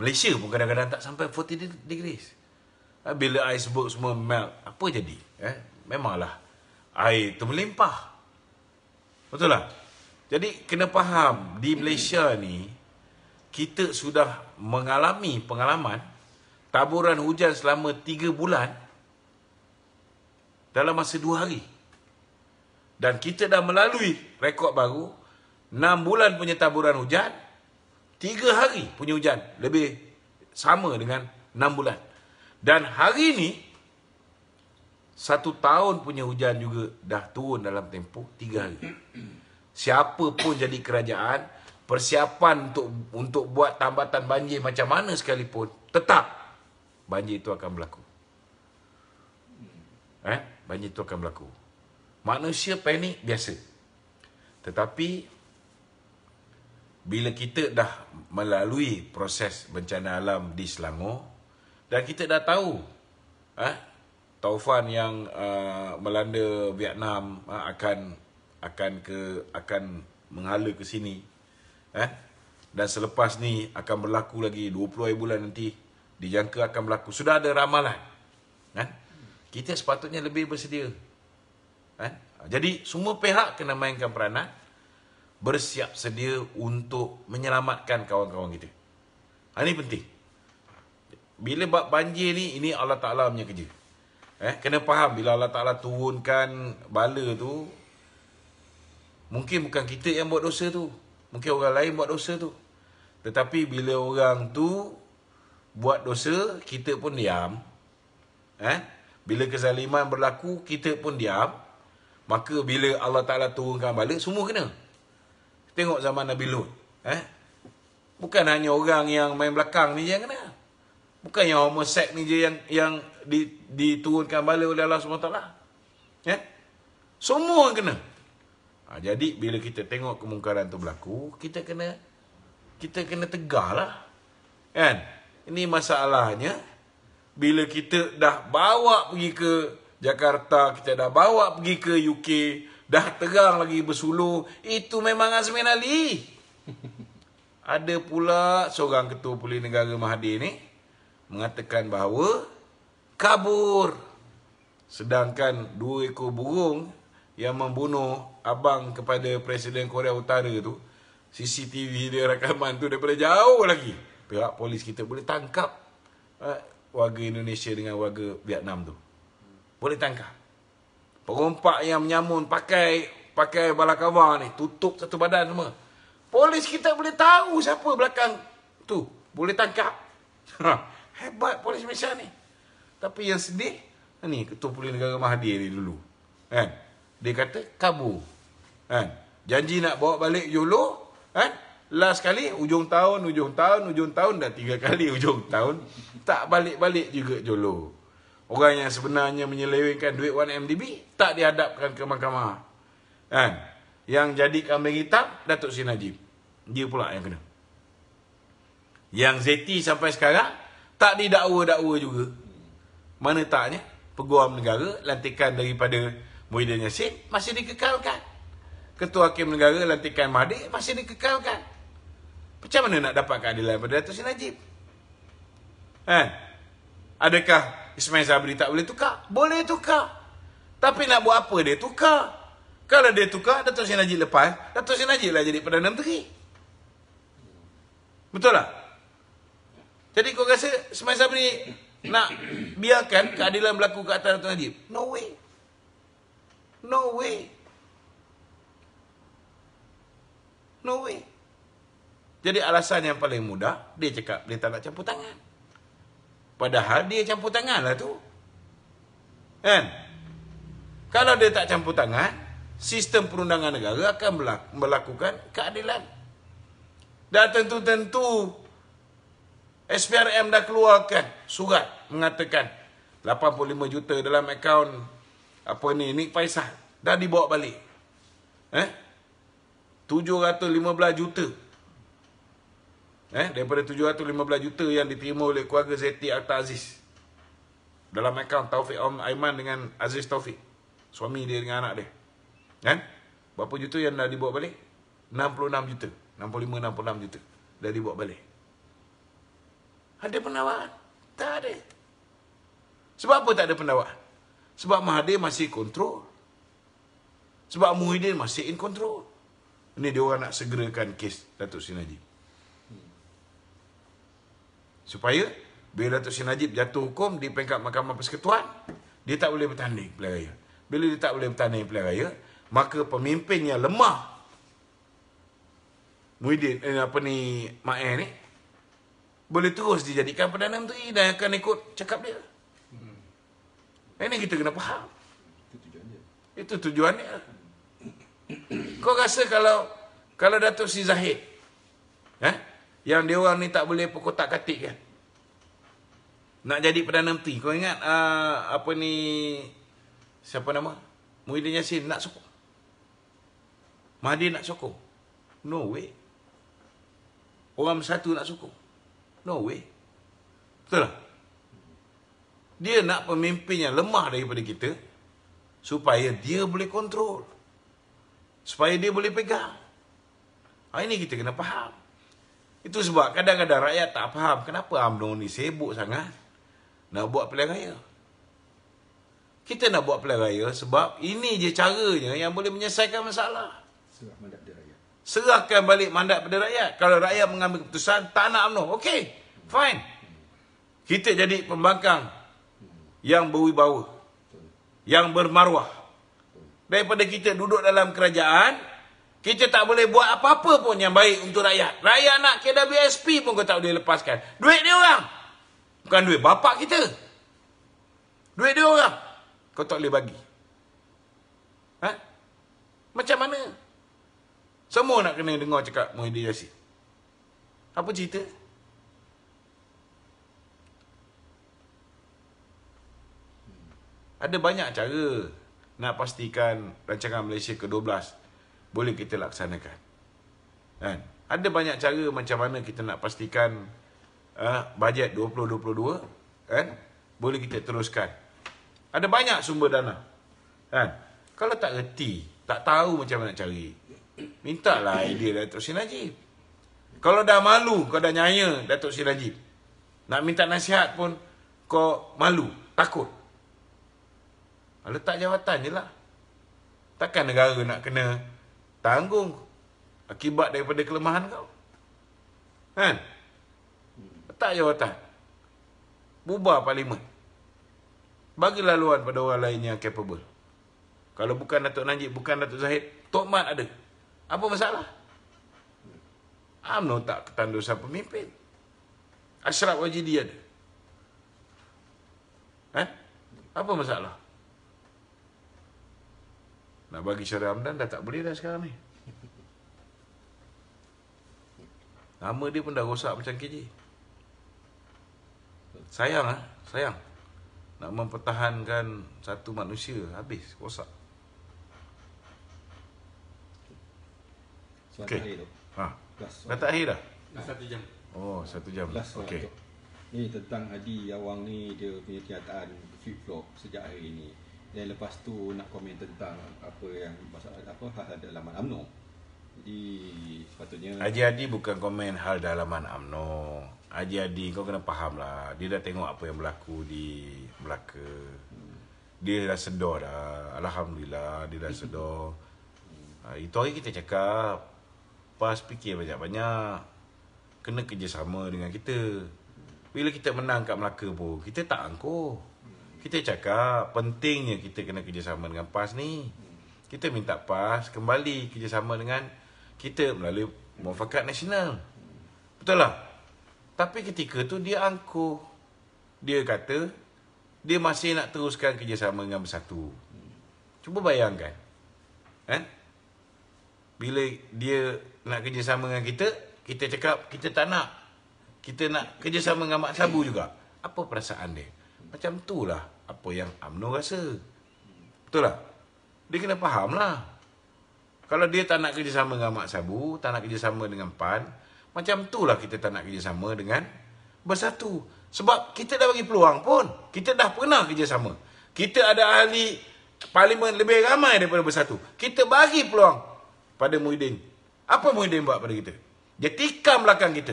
Malaysia pun kadang-kadang tak sampai 40 degrees ah, bila iceberg semua melt apa jadi eh memanglah air termelimpah betul tak lah? Jadi kena faham di Malaysia ni kita sudah mengalami pengalaman taburan hujan selama 3 bulan dalam masa 2 hari. Dan kita dah melalui rekod baru 6 bulan punya taburan hujan 3 hari punya hujan lebih sama dengan 6 bulan. Dan hari ni satu tahun punya hujan juga dah turun dalam tempoh tiga hari siapa pun jadi kerajaan persiapan untuk untuk buat tambatan banjir macam mana sekalipun tetap banjir itu akan berlaku eh banjir itu akan berlaku manusia panik biasa tetapi bila kita dah melalui proses bencana alam di Selangor dan kita dah tahu eh taufan yang uh, melanda Vietnam uh, akan akan ke akan menghala ke sini eh dan selepas ni akan berlaku lagi 20 hari bulan nanti dijangka akan berlaku sudah ada ramalan eh? kita sepatutnya lebih bersedia eh? jadi semua pihak kena mainkan peranan eh? bersiap sedia untuk menyelamatkan kawan-kawan kita ha, ini penting bila bab banjir ni ini Allah Taala punya kerja eh kena faham bila Allah Taala turunkan bala tu Mungkin bukan kita yang buat dosa tu. Mungkin orang lain buat dosa tu. Tetapi bila orang tu buat dosa, kita pun diam. Eh? Bila kezaliman berlaku, kita pun diam. Maka bila Allah Ta'ala turunkan balik, semua kena. Tengok zaman Nabi Lut. Eh? Bukan hanya orang yang main belakang ni je yang kena. Bukan yang homosek ni je yang yang di, diturunkan balik oleh Allah SWT. Eh? Semua kena. Ha, jadi bila kita tengok kemungkaran tu berlaku, kita kena kita kena tegarlah. Kan? Ini masalahnya bila kita dah bawa pergi ke Jakarta, kita dah bawa pergi ke UK, dah terang lagi bersuluh, itu memang Azmin Ali. Ada pula seorang ketua Puli Negara Mahathir ni mengatakan bahawa kabur. Sedangkan dua ekor burung yang membunuh abang kepada Presiden Korea Utara tu CCTV dia rakaman tu daripada jauh lagi Pihak polis kita boleh tangkap uh, Warga Indonesia dengan warga Vietnam tu Boleh tangkap Perompak yang menyamun pakai Pakai balakawa ni Tutup satu badan semua Polis kita boleh tahu siapa belakang tu Boleh tangkap ha, Hebat polis Malaysia ni Tapi yang sedih Ni ketua polis negara Mahathir ni dulu Kan eh? Dia kata kabur. Kan? Janji nak bawa balik YOLO. Kan? Last kali, ujung tahun, ujung tahun, ujung tahun. Dah tiga kali ujung tahun. Tak balik-balik juga YOLO. Orang yang sebenarnya menyelewengkan duit 1MDB. Tak dihadapkan ke mahkamah. Kan? Yang jadi kambing hitam, Datuk Sri Najib. Dia pula yang kena. Yang Zeti sampai sekarang, tak didakwa-dakwa juga. Mana taknya? Peguam negara, lantikan daripada... Muhyiddin Yassin masih dikekalkan. Ketua Hakim Negara Lantikan Mahdi masih dikekalkan. Macam mana nak dapat keadilan pada Dato' Sri Najib? Eh, Adakah Ismail Sabri tak boleh tukar? Boleh tukar. Tapi nak buat apa dia tukar? Kalau dia tukar, Dato' Sri Najib lepas, Dato' Sri Najib lah jadi Perdana Menteri. Betul tak? Jadi kau rasa Ismail Sabri nak biarkan keadilan berlaku ke atas Dato' Najib? No way. No way. No way. Jadi alasan yang paling mudah, dia cakap dia tak nak campur tangan. Padahal dia campur tangan lah tu. Kan? Kalau dia tak campur tangan, sistem perundangan negara akan melakukan keadilan. Dan tentu-tentu SPRM dah keluarkan surat mengatakan 85 juta dalam akaun apa ni Nik Faisal dah dibawa balik eh 715 juta eh daripada 715 juta yang diterima oleh keluarga Zeti Akta Aziz dalam akaun Taufik Om Aiman dengan Aziz Taufik suami dia dengan anak dia kan berapa juta yang dah dibawa balik 66 juta 65 66 juta dah dibawa balik ada penawaran tak ada sebab apa tak ada penawaran sebab Mahathir masih kontrol. Sebab Muhyiddin masih in control. Ini dia orang nak segerakan kes Datuk Sin Najib. Supaya bila Datuk Sin Najib jatuh hukum di peringkat Mahkamah Persekutuan, dia tak boleh bertanding pilihan raya. Bila dia tak boleh bertanding pilihan raya, maka pemimpin yang lemah Muhyiddin eh, apa ni Mak eh ni boleh terus dijadikan Perdana Menteri dan akan ikut cakap dia. Ini kita kena faham. Itu tujuannya. Itu tujuannya. Kau rasa kalau kalau Datuk Si Zahid eh, yang dia orang ni tak boleh pokok tak katik kan? Nak jadi Perdana Menteri. Kau ingat uh, apa ni siapa nama? Muhyiddin Yassin nak sokong. Mahdi nak sokong. No way. Orang satu nak sokong. No way. Betul tak? Dia nak pemimpin yang lemah daripada kita supaya dia boleh kontrol. Supaya dia boleh pegang. Ha, ini kita kena faham. Itu sebab kadang-kadang rakyat tak faham kenapa UMNO ni sibuk sangat nak buat pilihan raya. Kita nak buat pilihan raya sebab ini je caranya yang boleh menyelesaikan masalah. Serahkan balik mandat pada rakyat. Kalau rakyat mengambil keputusan tak nak UMNO, okey. Fine. Kita jadi pembangkang yang berwibawa yang bermaruah daripada kita duduk dalam kerajaan kita tak boleh buat apa-apa pun yang baik untuk rakyat rakyat nak KWSP pun kau tak boleh lepaskan duit dia orang bukan duit bapa kita duit dia orang kau tak boleh bagi ha? macam mana semua nak kena dengar cakap Muhyiddin Yassin apa cerita Ada banyak cara nak pastikan rancangan Malaysia ke-12 boleh kita laksanakan. Kan? Ada banyak cara macam mana kita nak pastikan uh, bajet 2022 kan? boleh kita teruskan. Ada banyak sumber dana. Kan? Kalau tak reti, tak tahu macam mana nak cari, mintalah idea Datuk Sin Najib. Kalau dah malu, kau dah nyanya Datuk Sin Najib. Nak minta nasihat pun, kau malu, takut. Ah, letak jawatan je lah. Takkan negara nak kena tanggung akibat daripada kelemahan kau? Kan? Letak jawatan. Bubar parlimen. Bagi laluan pada orang lain yang capable. Kalau bukan Datuk Najib, bukan Datuk Zahid, Tok Mat ada. Apa masalah? UMNO tak ketandusan pemimpin. Ashraf Wajidi ada. Eh? Apa masalah? Nak bagi syarat Hamdan dah tak boleh dah sekarang ni. Nama dia pun dah rosak macam KJ. Sayang ah, sayang. Nak mempertahankan satu manusia habis rosak. okay. Ha. Dah tak akhir dah? Dah satu jam. Oh, satu jam. Okay. Ini tentang Hadi Awang ni dia punya kenyataan flip flop sejak hari ini dan lepas tu nak komen tentang apa yang masalah apa hal dalam amno. Jadi sepatutnya Haji Adi bukan komen hal dalam amno. Haji Adi kau kena lah. Dia dah tengok apa yang berlaku di Melaka. Dia dah sedar dah. Alhamdulillah dia dah sedar. Ah, itu hari kita cakap pas fikir banyak-banyak kena kerjasama dengan kita. Bila kita menang kat Melaka pun kita tak angkuh kita cakap pentingnya kita kena kerjasama dengan PAS ni. Kita minta PAS kembali kerjasama dengan kita melalui Muafakat Nasional. Betul lah. Tapi ketika tu dia angkuh. Dia kata dia masih nak teruskan kerjasama dengan Bersatu. Cuba bayangkan. Eh? Bila dia nak kerjasama dengan kita, kita cakap kita tak nak. Kita nak kerjasama dengan Mak Sabu juga. Apa perasaan dia? Macam tu lah apa yang UMNO rasa. Betul tak? Dia kena faham lah. Kalau dia tak nak kerjasama dengan Mak Sabu, tak nak kerjasama dengan PAN, macam tu lah kita tak nak kerjasama dengan Bersatu. Sebab kita dah bagi peluang pun. Kita dah pernah kerjasama. Kita ada ahli parlimen lebih ramai daripada Bersatu. Kita bagi peluang pada Muhyiddin. Apa Muhyiddin buat pada kita? Dia tikam belakang kita.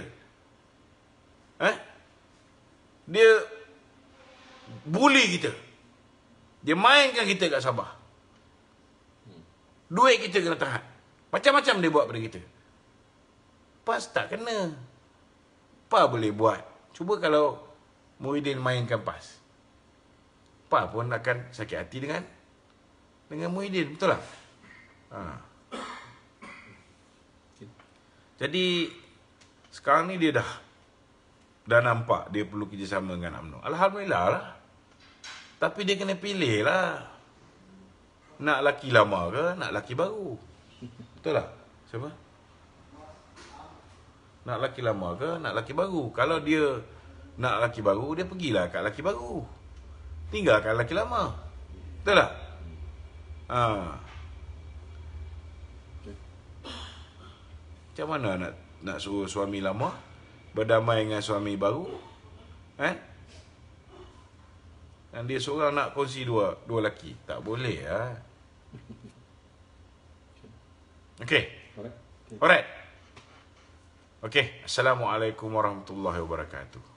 Eh? Dia Bully kita Dia mainkan kita kat Sabah Duit kita kena tahan Macam-macam dia buat pada kita Pas tak kena Pa boleh buat Cuba kalau Muhyiddin mainkan pas Pa pun akan sakit hati dengan Dengan Muhyiddin betul lah ha. Jadi Sekarang ni dia dah Dah nampak dia perlu kerjasama dengan UMNO Alhamdulillah lah tapi dia kena pilih lah Nak laki lama ke Nak laki baru Betul lah Siapa? Nak laki lama ke Nak laki baru Kalau dia Nak laki baru Dia pergilah kat laki baru tinggal Tinggalkan laki lama Betul lah ha. Macam mana nak Nak suruh suami lama Berdamai dengan suami baru Eh? Yang dia seorang nak kongsi dua dua lelaki. Tak boleh ya. Okey. Alright. Okey. Assalamualaikum warahmatullahi wabarakatuh.